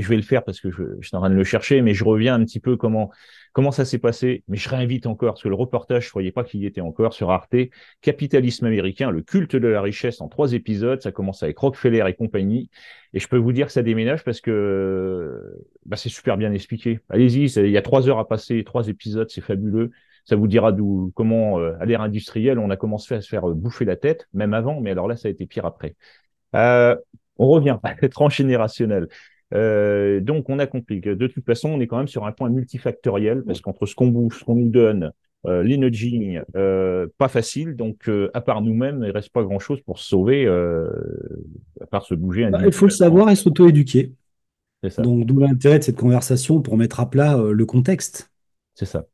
vais le faire parce que je, je suis en train de le chercher, mais je reviens un petit peu comment Comment ça s'est passé Mais je réinvite encore, parce que le reportage, je ne croyais pas qu'il y était encore sur Arte. Capitalisme américain, le culte de la richesse en trois épisodes. Ça commence avec Rockefeller et compagnie. Et je peux vous dire que ça déménage parce que bah, c'est super bien expliqué. Allez-y, il y a trois heures à passer, trois épisodes, c'est fabuleux. Ça vous dira d'où, comment, euh, à l'ère industrielle, on a commencé à se faire euh, bouffer la tête, même avant, mais alors là, ça a été pire après. Euh, on revient à l'étrange générationnel. Euh, donc, on a compris de toute façon, on est quand même sur un point multifactoriel parce qu'entre ce qu'on bouge, ce qu'on nous donne, euh, l'energy euh, pas facile. Donc, à part nous-mêmes, il reste pas grand-chose pour se sauver, à part se bouger. Bah, il faut le savoir et s'auto-éduquer. C'est ça. Donc, d'où l'intérêt de cette conversation pour mettre à plat le contexte. C'est ça.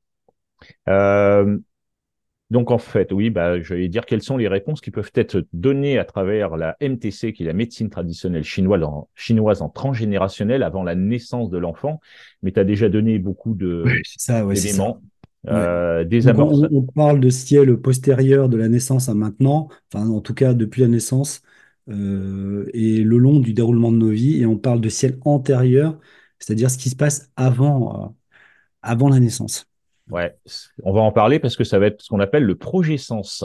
Donc en fait, oui, bah, je vais dire quelles sont les réponses qui peuvent être données à travers la MTC, qui est la médecine traditionnelle chinoise en, chinoise en transgénérationnel avant la naissance de l'enfant. Mais tu as déjà donné beaucoup de d'éléments. des On, parle de ciel postérieur de la naissance à maintenant, enfin en tout cas depuis la naissance euh, et le long du déroulement de nos vies, et on parle de ciel antérieur, c'est-à-dire ce qui se passe avant, euh, avant la naissance. Ouais, on va en parler parce que ça va être ce qu'on appelle le projet sens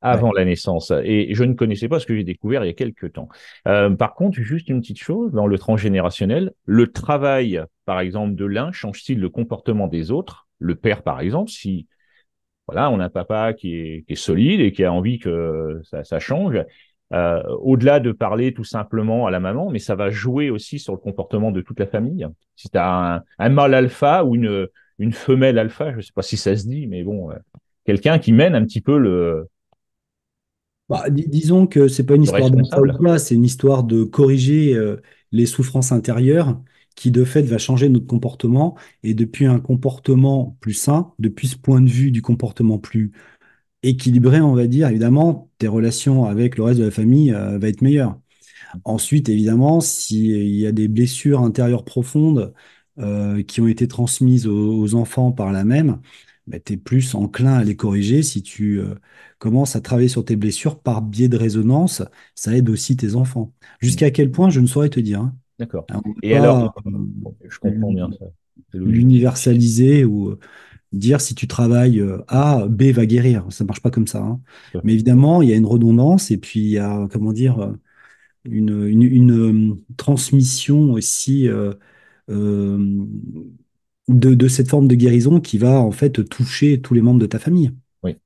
avant la naissance. Et je ne connaissais pas ce que j'ai découvert il y a quelques temps. Euh, par contre, juste une petite chose, dans le transgénérationnel, le travail, par exemple, de l'un change-t-il le comportement des autres Le père, par exemple, si voilà, on a un papa qui est, solide et qui a envie que ça, change, euh, au-delà de parler tout simplement à la maman, mais ça va jouer aussi sur le comportement de toute la famille. Si tu as un, un mâle alpha ou une, une femelle alpha, je ne sais pas si ça se dit, mais bon, euh, quelqu'un qui mène un petit peu le, bah, disons que c'est pas une histoire d'alpha c'est une histoire de corriger euh, les souffrances intérieures qui de fait va changer notre comportement et depuis un comportement plus sain, depuis ce point de vue du comportement plus équilibré, on va dire, évidemment, tes relations avec le reste de la famille euh, va être meilleures. Ensuite, évidemment, s'il y a des blessures intérieures profondes, euh, qui ont été transmises aux, enfants par la même, bah, tu es plus enclin à les corriger. Si tu euh, commences à travailler sur tes blessures par biais de résonance, ça aide aussi tes enfants. Jusqu'à mm. quel point, je ne saurais te dire. Hein. D'accord. Et alors, euh, je comprends bien ça. L'universaliser ou dire si tu travailles A, B va guérir. Ça ne marche pas comme ça. Hein. Mais évidemment, il y a une redondance et puis il y a, comment dire, une, une, transmission aussi euh, de, cette forme de guérison qui va en fait toucher tous les membres de ta famille. Oui.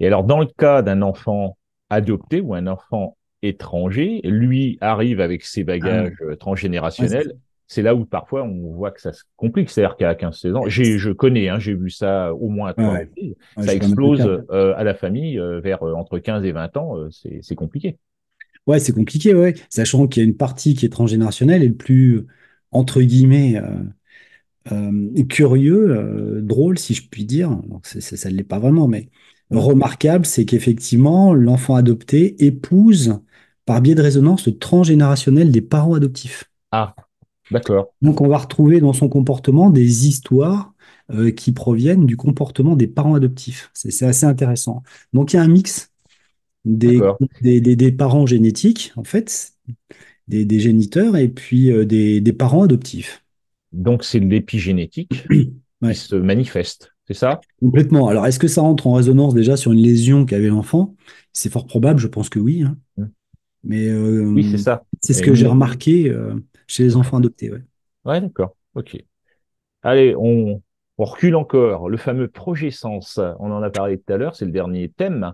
Et alors, dans le cas d'un enfant adopté ou un enfant étranger, lui arrive avec ses ah. bagages transgénérationnels. c'est là où parfois on voit que ça se complique. C'est-à-dire qu'à 15-16 ans, je connais, hein, j'ai vu ça au moins à trois ans, ça explose euh, à la famille euh, vers entre 15 et 20 ans, c'est compliqué. Ouais, c'est compliqué, ouais. Sachant qu'il y a une partie qui est transgénérationnelle et le plus, entre guillemets, euh, euh, curieux, euh, drôle, si je puis dire. ça ne l'est pas vraiment, mais remarquable, c'est qu'effectivement, l'enfant adopté épouse, par biais de résonance, le transgénérationnel des parents adoptifs. Ah, d'accord. Donc, on va retrouver dans son comportement des histoires qui proviennent du comportement des parents adoptifs. C'est assez intéressant. Donc, il y a un mix des parents génétiques, en fait, des, géniteurs et puis euh, des, parents adoptifs. Donc c'est l'épigénétique qui se manifeste, c'est ça Complètement. Alors est-ce que ça rentre en résonance déjà sur une lésion qu'avait l'enfant C'est fort probable, je pense que oui. Hein. Mmh. Mais euh, oui, c'est ça. C'est ce que j'ai remarqué euh, chez les enfants adoptés. Ouais, d'accord. Ok. Allez, on, recule encore. Le fameux projet sens, on en a parlé tout à l'heure, c'est le dernier thème.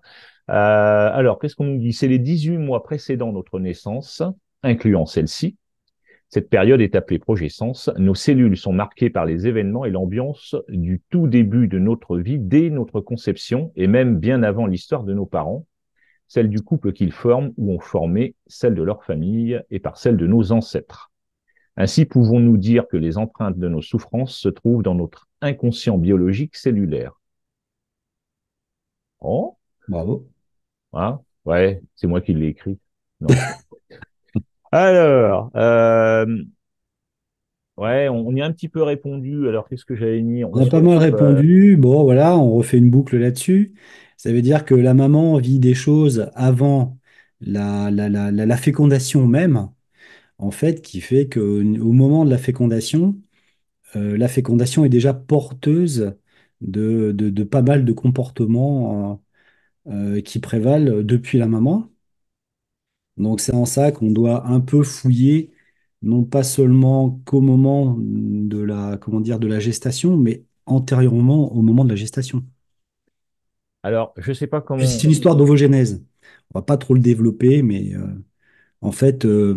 alors, qu'est-ce qu'on nous dit C'est les 18 mois précédant notre naissance incluant celle-ci. Cette période est appelée sens Nos cellules sont marquées par les événements et l'ambiance du tout début de notre vie, dès notre conception et même bien avant l'histoire de nos parents, celle du couple qu'ils forment ou ont formé, celle de leur famille et par celle de nos ancêtres. Ainsi pouvons-nous dire que les empreintes de nos souffrances se trouvent dans notre inconscient biologique cellulaire. Oh Bravo. Hein? ouais, c'est moi qui l'ai écrit. Non. Alors, euh, ouais, on y a un petit peu répondu. Alors, qu'est-ce que j'avais mis On, a pas mal euh, répondu. Bon, voilà, on refait une boucle là-dessus. Ça veut dire que la maman vit des choses avant la, fécondation même, en fait, qui fait que au moment de la fécondation, euh, la fécondation est déjà porteuse de, pas mal de comportements qui prévalent depuis la maman. Donc c'est en ça qu'on doit un peu fouiller, non pas seulement qu'au moment de la, comment dire, de la gestation, mais antérieurement au moment de la gestation. Alors, je ne sais pas comment. C'est une histoire d'ovogénèse. On ne va pas trop le développer, mais euh, en fait, euh,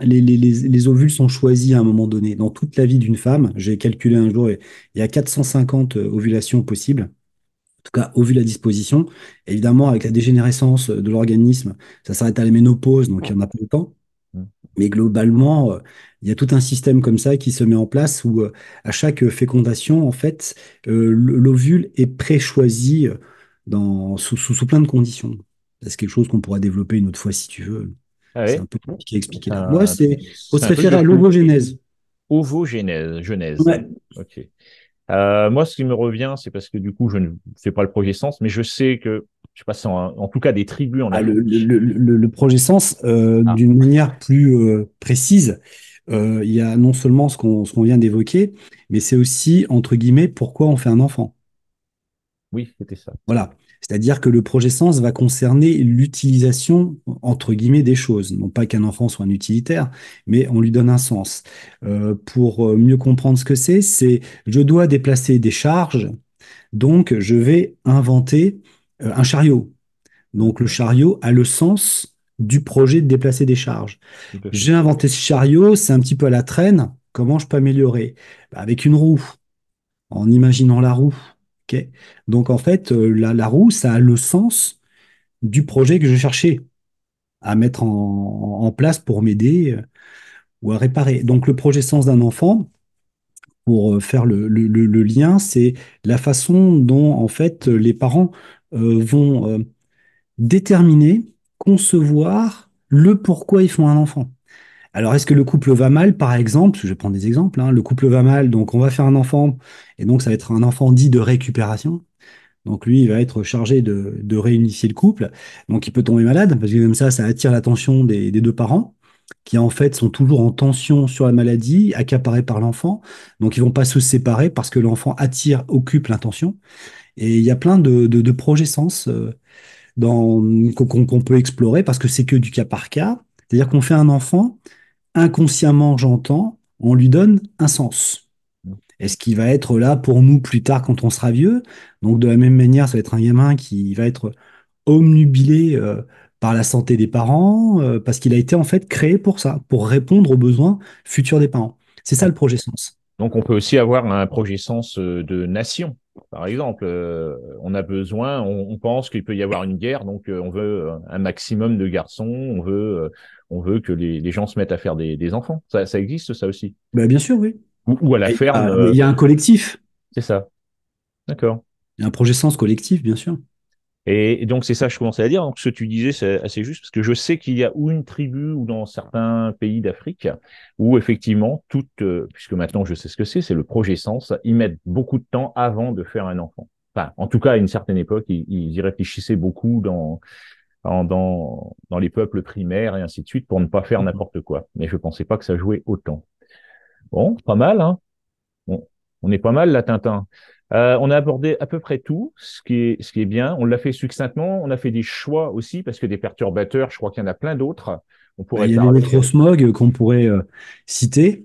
les, les, ovules sont choisis à un moment donné. Dans toute la vie d'une femme, j'ai calculé un jour, il y a 450 ovulations possibles. En tout cas au vu la disposition. Évidemment, avec la dégénérescence de l'organisme, ça s'arrête à la ménopause, donc il n'y en a pas temps. Mais globalement, euh, il y a tout un système comme ça qui se met en place où euh, à chaque fécondation, en fait, euh, l'ovule est pré-choisi dans, sous, plein de conditions. C'est quelque chose qu'on pourra développer une autre fois si tu veux. Ah c'est un peu compliqué à expliquer. Là. Ah, Moi, c'est On se réfère à l'ovogénèse. Ovogénèse, genèse. Ok. Euh, moi, ce qui me revient, c'est parce que du coup, je ne fais pas le projet Sens, mais je sais que, je sais pas, c'est en, tout cas des tribus en ah, le, le, projet Sens, euh, ah. d'une manière plus euh, précise, il y a non seulement ce qu'on vient d'évoquer, mais c'est aussi, entre guillemets, pourquoi on fait un enfant. Oui, c'était ça. Voilà. C'est-à-dire que le projet sens va concerner l'utilisation, entre guillemets, des choses. Non pas qu'un enfant soit un utilitaire, mais on lui donne un sens. Euh, pour euh, mieux comprendre ce que c'est, c'est je dois déplacer des charges, donc je vais inventer euh, un chariot. Donc le chariot a le sens du projet de déplacer des charges. J'ai inventé ce chariot, c'est un petit peu à la traîne. Comment je peux améliorer bah, Avec une roue, en imaginant la roue donc en fait, euh, la, roue, ça a le sens du projet que je cherchais à mettre en, place pour m'aider euh, ou à réparer. Donc le projet sens d'un enfant, pour euh, faire le, lien, c'est la façon dont en fait les parents vont déterminer, concevoir le pourquoi ils font un enfant. Alors, est-ce que le couple va mal, par exemple Je vais prendre des exemples. Hein. le couple va mal, donc on va faire un enfant, et donc ça va être un enfant dit de récupération. Donc lui, il va être chargé de, de réunifier le couple. Donc il peut tomber malade, parce que comme ça, ça attire l'attention des, deux parents qui en fait sont toujours en tension sur la maladie, accaparés par l'enfant. Donc ils vont pas se séparer parce que l'enfant attire, occupe l'intention. Et il y a plein de, de, projets sens euh, qu'on peut explorer parce que c'est que du cas par cas. C'est-à-dire qu'on fait un enfant inconsciemment, j'entends, on lui donne un sens. Mm. Est-ce qu'il va être là pour nous plus tard quand on sera vieux Donc de la même manière, ça va être un gamin qui va être omnubilé euh, par la santé des parents, euh, parce qu'il a été en fait créé pour ça, pour répondre aux besoins futurs des parents. C'est ça le projet sens. Donc on peut aussi avoir un projet sens euh, de nation, par exemple, euh, on a besoin, on, pense qu'il peut y avoir une guerre, donc euh, on veut euh, un maximum de garçons, on veut, on veut que les, gens se mettent à faire des, enfants. Ça, existe, ça aussi bah, Bien sûr, oui. Ou, à la ferme. Ah, il y a un collectif. C'est ça. D'accord. Il y a un projet sens collectif, bien sûr. Et, donc, c'est ça que je commençais à dire. Donc, ce que tu disais, c'est assez juste, parce que je sais qu'il y a ou une tribu ou dans certains pays d'Afrique où, effectivement, toute, euh, puisque maintenant je sais ce que c'est, c'est le projet sens, ils mettent beaucoup de temps avant de faire un enfant. Enfin, en tout cas, à une certaine époque, ils, y réfléchissaient beaucoup dans, dans, dans les peuples primaires et ainsi de suite pour ne pas faire mhm. n'importe quoi. Mais je pensais pas que ça jouait autant. Bon, pas mal, hein on, on est pas mal, là, Tintin. Euh, on a abordé à peu près tout, ce qui est, bien. On l'a fait succinctement. On a fait des choix aussi, parce que des perturbateurs, je crois qu'il y en a plein d'autres. On pourrait Il y a l'électrosmog qu'on pourrait euh, citer.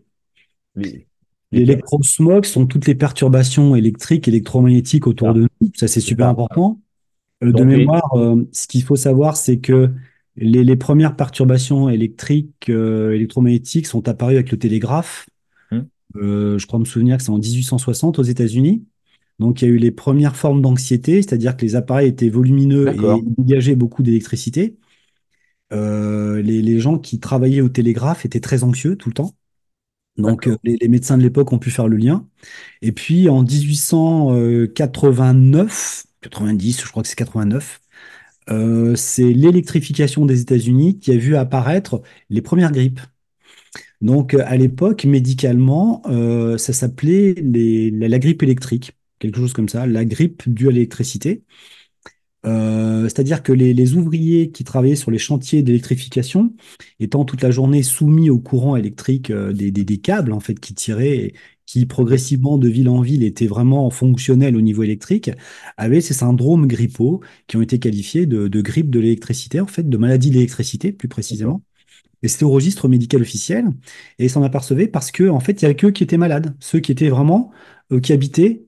Les... L'électrosmog sont toutes les perturbations électriques, électromagnétiques autour ah. de nous. Ça, c'est super important. Euh, de mémoire, ce qu'il faut savoir, c'est que les, premières perturbations électriques, électromagnétiques sont apparues avec le télégraphe. Hmm. je crois me souvenir que c'est en 1860 aux États-Unis. Donc, il y a eu les premières formes d'anxiété, c'est-à-dire que les appareils étaient volumineux et dégageaient beaucoup d'électricité. Euh, les, gens qui travaillaient au télégraphe étaient très anxieux tout le temps. Donc, euh, les, médecins de l'époque ont pu faire le lien. Et puis, en 1889, 90, je crois que c'est 89, euh, c'est l'électrification des États-Unis qui a vu apparaître les premières grippes. Donc, à l'époque, médicalement, ça s'appelait la grippe électrique quelque chose comme ça, la grippe due à l'électricité. Euh, c'est-à-dire que les, les, ouvriers qui travaillaient sur les chantiers d'électrification, étant toute la journée soumis au courant électrique euh, des, des, des, câbles en fait qui tiraient, et qui progressivement de ville en ville étaient vraiment fonctionnels au niveau électrique, avaient ces syndromes grippaux qui ont été qualifiés de, de grippe de l'électricité en fait, de maladie d'électricité, plus précisément. Et c'était au registre médical officiel et ils s'en apercevaient parce que en fait il y avait qu'eux qui étaient malades, ceux qui étaient vraiment euh, qui habitaient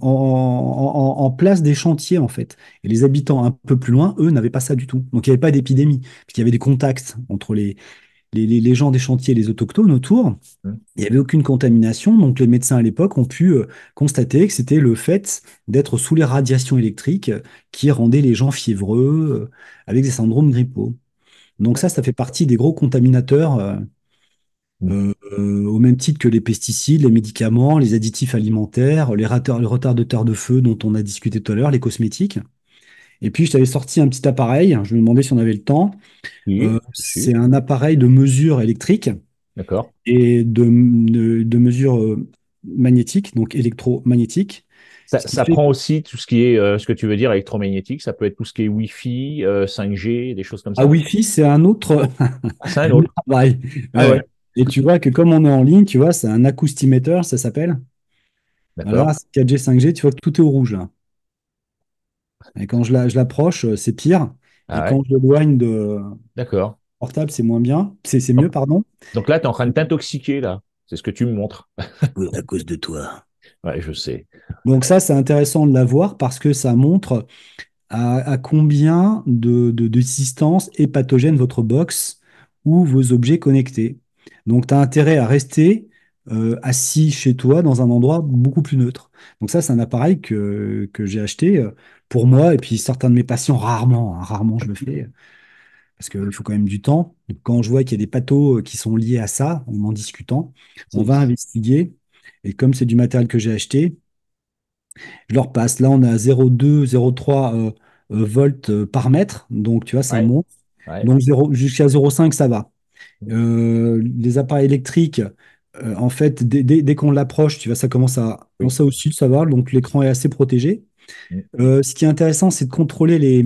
en, place des chantiers en fait. Et les habitants un peu plus loin, eux, n'avaient pas ça du tout. Donc il n'y avait pas d'épidémie, puisqu'il y avait des contacts entre les, les, gens des chantiers et les autochtones autour. Mmh. Il n'y avait aucune contamination, donc les médecins à l'époque ont pu euh, constater que c'était le fait d'être sous les radiations électriques euh, qui rendait les gens fiévreux, euh, avec des syndromes grippaux. Donc ça, ça fait partie des gros contaminateurs euh, au même titre que les pesticides, les médicaments, les additifs alimentaires, les, les de feu dont on a discuté tout à l'heure, les cosmétiques. Et puis, je t'avais sorti un petit appareil, je me demandais si on avait le temps. Euh, c'est un appareil de mesure électrique et de, de, mesure euh, magnétique, donc électromagnétique. Ça, prend aussi tout ce qui est, ce que tu veux dire, électromagnétique. Ça peut être tout ce qui est Wi-Fi, 5G, des choses comme ça. Ah, Wi-Fi, c'est un autre, ah, travail. Et tu vois que comme on est en ligne, tu vois, c'est un acoustimètre, ça s'appelle. Alors 4G, 5G, tu vois que tout est au rouge Et quand je l'approche, euh, c'est pire. et ah quand je l'éloigne de D'accord. portable, c'est moins bien. C'est mieux, pardon. Donc là, tu es en train de t'intoxiquer, là. C'est ce que tu me montres. à cause de toi. Ouais, je sais. Donc ça, c'est intéressant de l'avoir parce que ça montre à, combien de, de, de, distances est pathogène votre box ou vos objets connectés. Donc, tu as intérêt à rester euh, assis chez toi dans un endroit beaucoup plus neutre. Donc ça, c'est un appareil que, j'ai acheté euh, pour moi et puis certains de mes patients, rarement, hein, rarement je le fais, euh, parce qu'il faut quand même du temps. Donc, quand je vois qu'il y a des pathos qui sont liés à ça, en en discutant, on va investiguer. Et comme c'est du matériel que j'ai acheté, je leur passe. Là, on a 0,2, 0,3 volts par mètre. Donc, tu vois, ça un monte. Donc, jusqu'à 0,5, ça va. Euh, les appareils électriques, euh, en fait, dès, qu'on l'approche, tu vois, ça commence à, ça au ça va. Donc l'écran est assez protégé. Euh, ce qui est intéressant, c'est de contrôler les,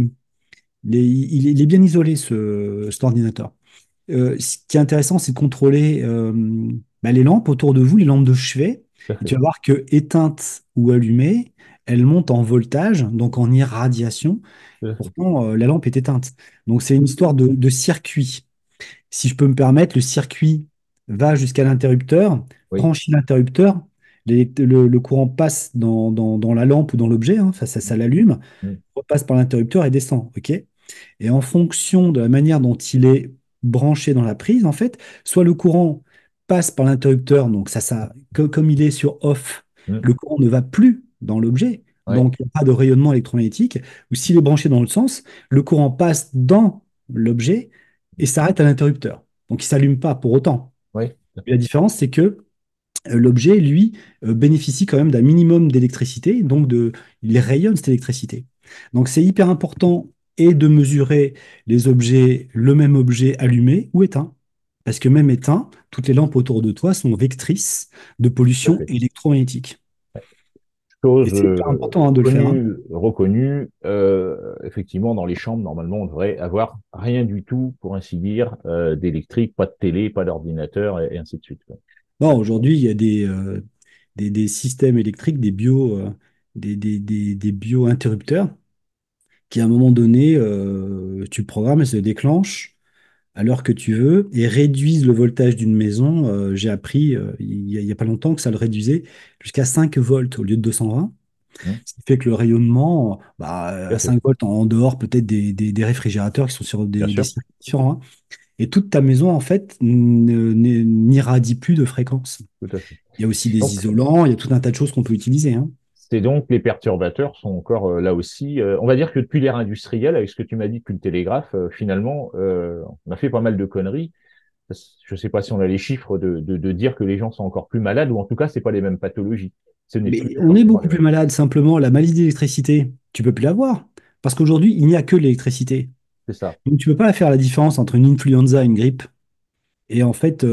il, est bien isolé cet ordinateur. ce qui est intéressant, c'est de contrôler bah, les lampes autour de vous, les lampes de chevet. Tu vas voir que éteinte ou allumées, elles montent en voltage, donc en irradiation. Pourtant, la lampe est éteinte. Donc c'est une histoire de, de circuit si je peux me permettre, le circuit va jusqu'à l'interrupteur, branche l'interrupteur, le, courant passe dans, la lampe ou dans l'objet, hein, ça, ça, mm. l'allume, mm. repasse par l'interrupteur et descend. et en fonction de la manière dont il est branché dans la prise, en fait, soit le courant passe par l'interrupteur, donc ça, ça, comme il est sur off, mm. le courant ne va plus dans l'objet, donc il n'y a pas de rayonnement électromagnétique, ou s'il est branché dans l'autre sens, le courant passe dans l'objet, et s'arrête à l'interrupteur. Donc il ne s'allume pas pour autant. Oui. La différence, c'est que euh, l'objet, lui, euh, bénéficie quand même d'un minimum d'électricité, donc de, il rayonne cette électricité. Donc c'est hyper important et de mesurer les objets, le même objet allumé ou éteint. Parce que même éteint, toutes les lampes autour de toi sont vectrices de pollution électromagnétique. C'est euh, important hein, de hein. Reconnue, euh, effectivement, dans les chambres, normalement, on devrait avoir rien du tout, pour ainsi dire, euh, d'électrique, pas de télé, pas d'ordinateur, et, ainsi de suite. aujourd'hui, il y a des, des, systèmes électriques, des bio, des, des, des bio-interrupteurs, qui à un moment donné, tu programmes et se déclenchent à l'heure que tu veux et réduisent le voltage d'une maison. Euh, j'ai appris euh, il n'y a, pas longtemps que ça le réduisait jusqu'à 5 volts au lieu de 220. Mmh. Ce qui fait que le rayonnement, bah, à 5 volts en, dehors peut-être des, réfrigérateurs qui sont sur des, hein. Et toute ta maison, en fait, n'irradie plus de fréquence. Il y a aussi des isolants, il y a tout un tas de choses qu'on peut utiliser. Hein. Et donc les perturbateurs sont encore euh, là aussi. Euh, on va dire que depuis l'ère industrielle, avec ce que tu m'as dit depuis le télégraphe, euh, finalement, on a fait pas mal de conneries. Je ne sais pas si on a les chiffres de, dire que les gens sont encore plus malades, ou en tout cas, c'est pas les mêmes pathologies. on est beaucoup plus malade. Simplement, la maladie d'électricité, tu peux plus l'avoir parce qu'aujourd'hui, il n'y a que l'électricité. C'est ça. Donc, tu peux pas faire la différence entre une influenza une grippe. Et en fait,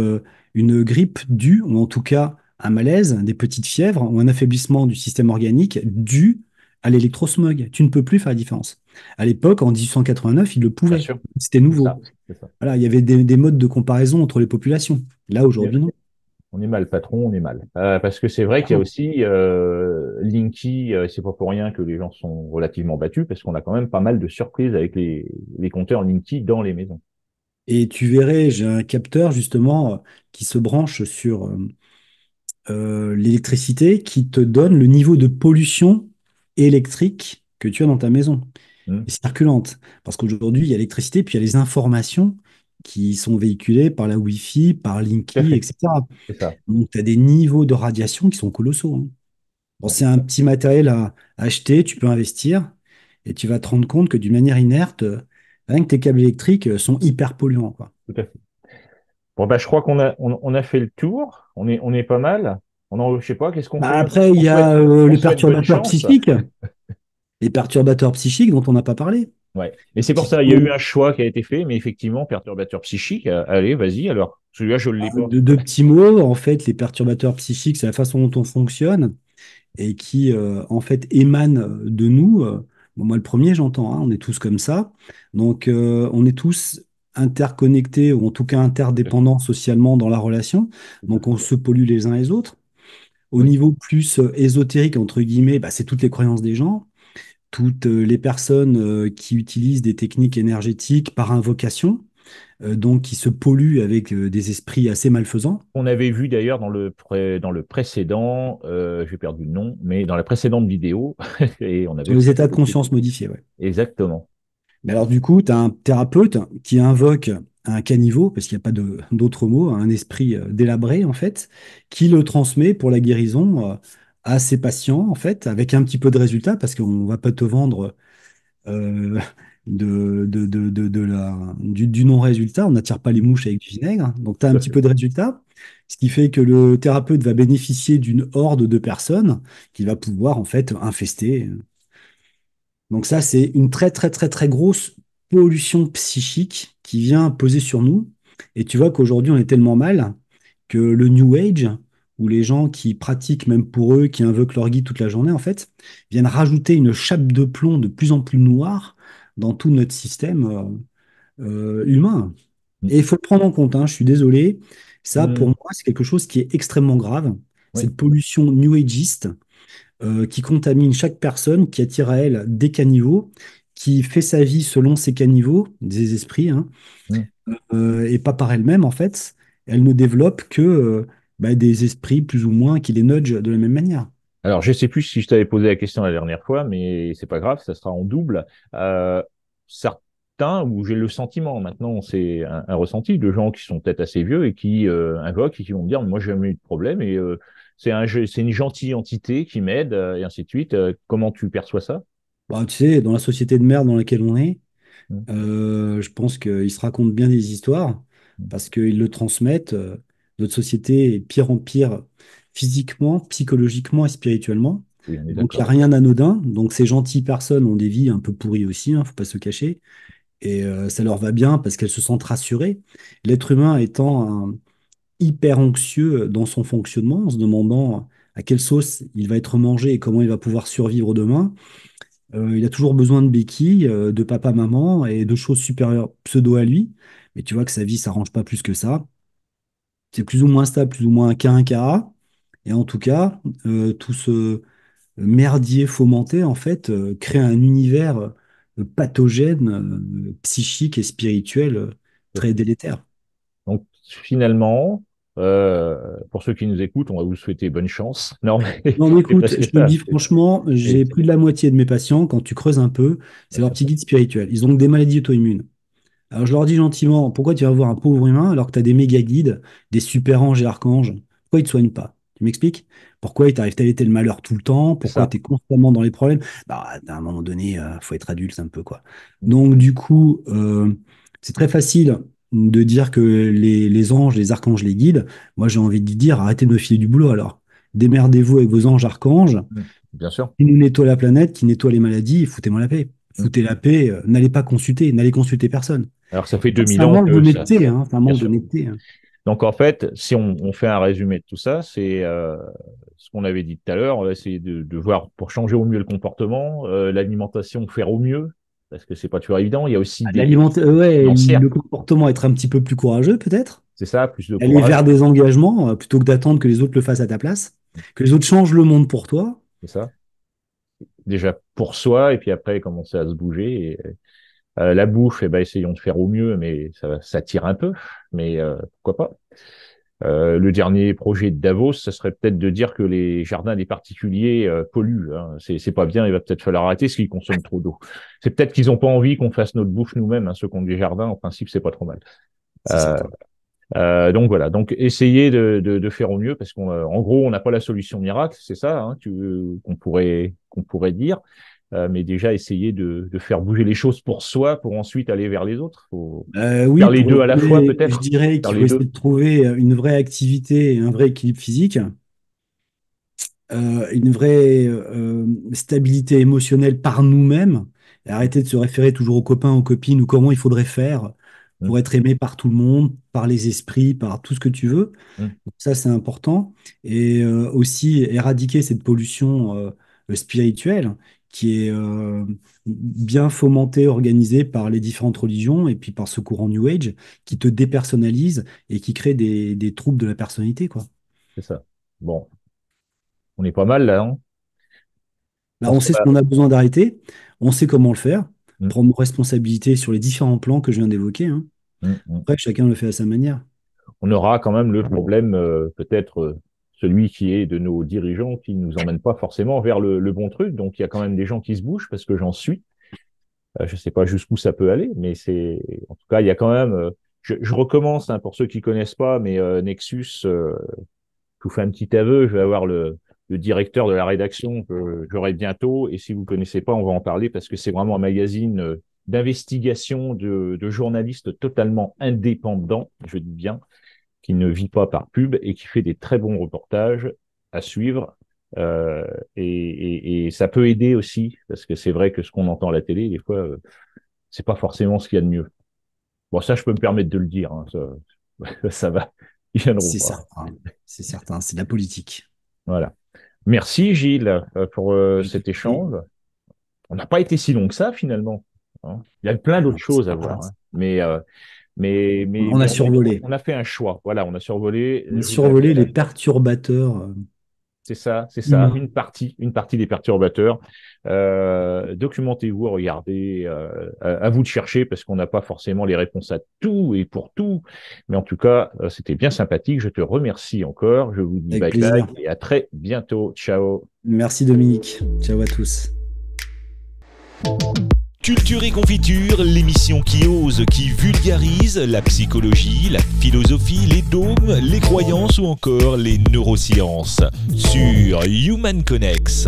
une grippe due, ou en tout cas un malaise, des petites fièvres ou un affaiblissement du système organique dû à l'électrosmog. Tu ne peux plus faire la différence. À l'époque, en 1889, il le pouvait. C'était nouveau. il y avait des, modes de comparaison entre les populations. Là, aujourd'hui, non. On est mal, patron, on est mal. Euh, parce que c'est vrai qu'il y a aussi euh, Linky, euh, c'est pas pour rien que les gens sont relativement battus, parce qu'on a quand même pas mal de surprises avec les, les compteurs Linky dans les maisons. Et tu verrais, j'ai un capteur justement qui se branche sur euh, l'électricité qui te donne le niveau de pollution électrique que tu as dans ta maison, mmh. circulante. Parce qu'aujourd'hui, il y a l'électricité, puis il y a les informations qui sont véhiculées par la Wi-Fi, par Linky, etc. Donc, tu as des niveaux de radiation qui sont colossaux. Hein. Bon, c'est un petit matériel à acheter, tu peux investir, et tu vas te rendre compte que d'une manière inerte, rien que tes câbles électriques euh, sont hyper polluants. Quoi. Tout à fait. Bah, je crois qu'on a, on, a fait le tour. On est, on est pas mal. On en, sais pas, qu'est-ce qu'on bah, Après, il y a euh, les perturbateurs psychiques. les perturbateurs psychiques dont on n'a pas parlé. Ouais. Et c'est pour ça, il y a eu un choix qui a été fait, mais effectivement, perturbateurs psychiques, euh, allez, vas-y, alors, celui-là, je l'ai ah, pas. Deux, petits mots, en fait, les perturbateurs psychiques, c'est la façon dont on fonctionne et qui, euh, en fait, émanent de nous. moi, le premier, j'entends, hein, on est tous comme ça. Donc, on est tous interconnectés ou en tout cas interdépendants socialement dans la relation. Donc on se pollue les uns les autres. Au niveau plus euh, ésotérique, entre guillemets, bah, c'est toutes les croyances des gens, toutes euh, les personnes euh, qui utilisent des techniques énergétiques par invocation donc qui se polluent avec des esprits assez malfaisants. On avait vu d'ailleurs dans le, dans le précédent, j'ai perdu le nom, mais dans la précédente vidéo, et on avait les états de conscience modifiés. oui. Exactement. Mais alors, du coup, tu as un thérapeute qui invoque un caniveau, parce qu'il n'y a pas d'autre mot, hein, un esprit euh, délabré, en fait, qui le transmet pour la guérison euh, à ses patients, en fait, avec un petit peu de résultat, parce qu'on ne va pas te vendre euh, du, non-résultat. On n'attire pas les mouches avec du vinaigre. Donc, tu as un petit peu de résultat, ce qui fait que le thérapeute va bénéficier d'une horde de personnes qu'il va pouvoir, en fait, infester donc ça, c'est une très très très très grosse pollution psychique qui vient poser sur nous. Et tu vois qu'aujourd'hui, on est tellement mal que le New Age, où les gens qui pratiquent même pour eux, qui invoquent leur guide toute la journée, en fait, viennent rajouter une chape de plomb de plus en plus noire dans tout notre système euh, euh, humain. Et il faut le prendre en compte, hein, je suis désolé. Ça, mmh. pour moi, c'est quelque chose qui est extrêmement grave. Cette pollution new ageiste, euh, qui contamine chaque personne, qui attire à elle des caniveaux, qui fait sa vie selon ses caniveaux, des esprits, hein. euh, et pas par elle-même en fait. Elle ne développe que euh, bah, des esprits plus ou moins qui les nudge de la même manière. Alors, je ne sais plus si je t'avais posé la question la dernière fois, mais c'est pas grave, ça sera en double. certains où j'ai le sentiment, maintenant c'est un, ressenti, de gens qui sont peut-être assez vieux et qui invoquent et qui vont me dire moi j'ai jamais eu de problème et c'est un c'est une gentille entité qui m'aide euh, et ainsi de suite. Euh, comment tu perçois ça bah, Tu sais, dans la société de merde dans laquelle on est, mmh. euh, je pense qu'ils se racontent bien des histoires mmh. parce qu'ils le transmettent. Notre société est pire en pire physiquement, psychologiquement et spirituellement. donc il n'y a rien d'anodin. Donc ces gentilles personnes ont des vies un peu pourries aussi, il hein, ne faut pas se cacher. Et ça leur va bien parce qu'elles se sentent rassurées. L'être humain étant un, hyper anxieux dans son fonctionnement, en se demandant à quelle sauce il va être mangé et comment il va pouvoir survivre demain. Euh, il a toujours besoin de béquilles, euh, de papa, maman et de choses supérieures pseudo à lui. Mais tu vois que sa vie s'arrange pas plus que ça. C'est plus ou moins stable, plus ou moins un cas Et en tout cas, euh, tout ce merdier fomenté, en fait, crée un univers pathogène, psychique et spirituel très délétère. Donc finalement, euh, pour ceux qui nous écoutent, on va vous souhaiter bonne chance. Non, mais, non, écoute, je te dis franchement, j'ai plus de la moitié de mes patients, quand tu creuses un peu, c'est leur petit guide spirituel. Ils ont des maladies auto-immunes. Alors je leur dis gentiment, pourquoi tu vas voir un pauvre humain alors que tu as des méga guides, des super anges et archanges Pourquoi ils ne te soignent pas Tu m'expliques Pourquoi il t'arrivent à éviter le malheur tout le temps Pourquoi tu es constamment dans les problèmes Bah, à un moment donné, il euh, faut être adulte un peu, quoi. Mm. Donc du coup, euh, c'est très facile de dire que les, anges, les archanges les guident. moi j'ai envie de dire arrêtez de me filer du boulot alors. Démerdez-vous avec vos anges, archanges. Bien sûr. Qui nous nettoient la planète, qui nettoient les maladies, foutez-moi la paix. Foutez la paix, euh, n'allez pas consulter, n'allez consulter personne. Alors ça fait 2000 ans. que C'est un manque d'honnêteté. Hein, hein. donc en fait, si on, fait un résumé de tout ça, c'est euh, ce qu'on avait dit tout à l'heure, on va essayer de, voir pour changer au mieux le comportement, euh, l'alimentation faire au mieux, parce que c'est pas toujours évident. Il y a aussi ah, euh, le comportement être un petit peu plus courageux peut-être. C'est ça, plus de Aller vers des engagements euh, plutôt que d'attendre que les autres le fassent à ta place, que les autres changent le monde pour toi. C'est ça. Déjà pour soi et puis après commencer à se bouger. Et... Euh, la bouffe, eh ben, essayons de faire au mieux, mais ça, tire un peu, mais pourquoi pas. Euh, le dernier projet de Davos, ça serait peut-être de dire que les jardins des particuliers euh, polluent. Hein. C'est pas bien, il va peut-être falloir arrêter ce qu'ils consomment trop d'eau. C'est peut-être qu'ils n'ont pas envie qu'on fasse notre bouffe nous-mêmes. Hein. Ceux qui ont des jardins, en principe, c'est pas trop mal. Euh, donc voilà, donc essayez de, faire au mieux parce qu'en gros on n'a pas la solution miracle, c'est ça hein, qu'on pourrait dire, euh, mais déjà essayer de, faire bouger les choses pour soi, pour ensuite aller vers les autres. Euh, oui, les deux à la fois peut-être. Je dirais qu'il faut essayer de trouver euh, une vraie activité, un vrai équilibre physique, une vraie stabilité émotionnelle par nous-mêmes, arrêter de se référer toujours aux copains, aux copines, ou comment il faudrait faire mmh. pour être aimé par tout le monde, par les esprits, par tout ce que tu veux. Mmh. ça, c'est important. Et aussi éradiquer cette pollution spirituelle qui est euh, bien fomenté, organisé par les différentes religions et puis par ce courant New Age qui te dépersonnalise et qui crée des, troubles de la personnalité. C'est ça. Bon. On est pas mal là, non hein. on sait ce qu'on a besoin d'arrêter, on sait comment le faire, mm. prendre responsabilité sur les différents plans que je viens d'évoquer. Hein. Mm, mm. Après, chacun le fait à sa manière. On aura quand même le problème, euh, peut-être, euh, celui qui est de nos dirigeants qui ne nous emmène pas forcément vers le, bon truc. Donc il y a quand même des gens qui se bougent parce que j'en suis. Euh, je ne sais pas jusqu'où ça peut aller, mais c'est en tout cas il y a quand même. Euh, je, recommence hein, pour ceux qui connaissent pas, mais euh, Nexus, je vous fais un petit aveu. Je vais avoir le, directeur de la rédaction que j'aurai bientôt, et si vous ne connaissez pas, on va en parler parce que c'est vraiment un magazine d'investigation de, de journalistes totalement indépendants, je dis bien, qui ne vit pas par pub et qui fait des très bons reportages à suivre. Euh, et, ça peut aider aussi, parce que c'est vrai que ce qu'on entend à la télé, des fois, ce euh, c'est pas forcément ce qu'il y a de mieux. Bon, ça, je peux me permettre de le dire. Hein, ça, ça, va. Ils C'est certain. C'est certain. C'est de la politique. Voilà. Merci, Gilles, euh, pour cet échange. On n'a pas été si long que ça, finalement. Hein. Il y a plein d'autres ah, choses à voir. Hein. Mais mais, on a survolé. On a, fait un choix. Voilà, on a survolé. Euh, on survolé les perturbateurs. Euh. C'est ça, c'est ça. Mm. Une partie, une partie des perturbateurs. Euh, documentez-vous, regardez, à, vous de chercher parce qu'on n'a pas forcément les réponses à tout et pour tout. Mais en tout cas, c'était bien sympathique. Je te remercie encore. Je vous dis bye bye et à très bientôt. Ciao. Merci Dominique. Ciao à tous. Culture et confiture, l'émission qui ose, qui vulgarise la psychologie, la philosophie, les dômes, les croyances ou encore les neurosciences sur Human Connects.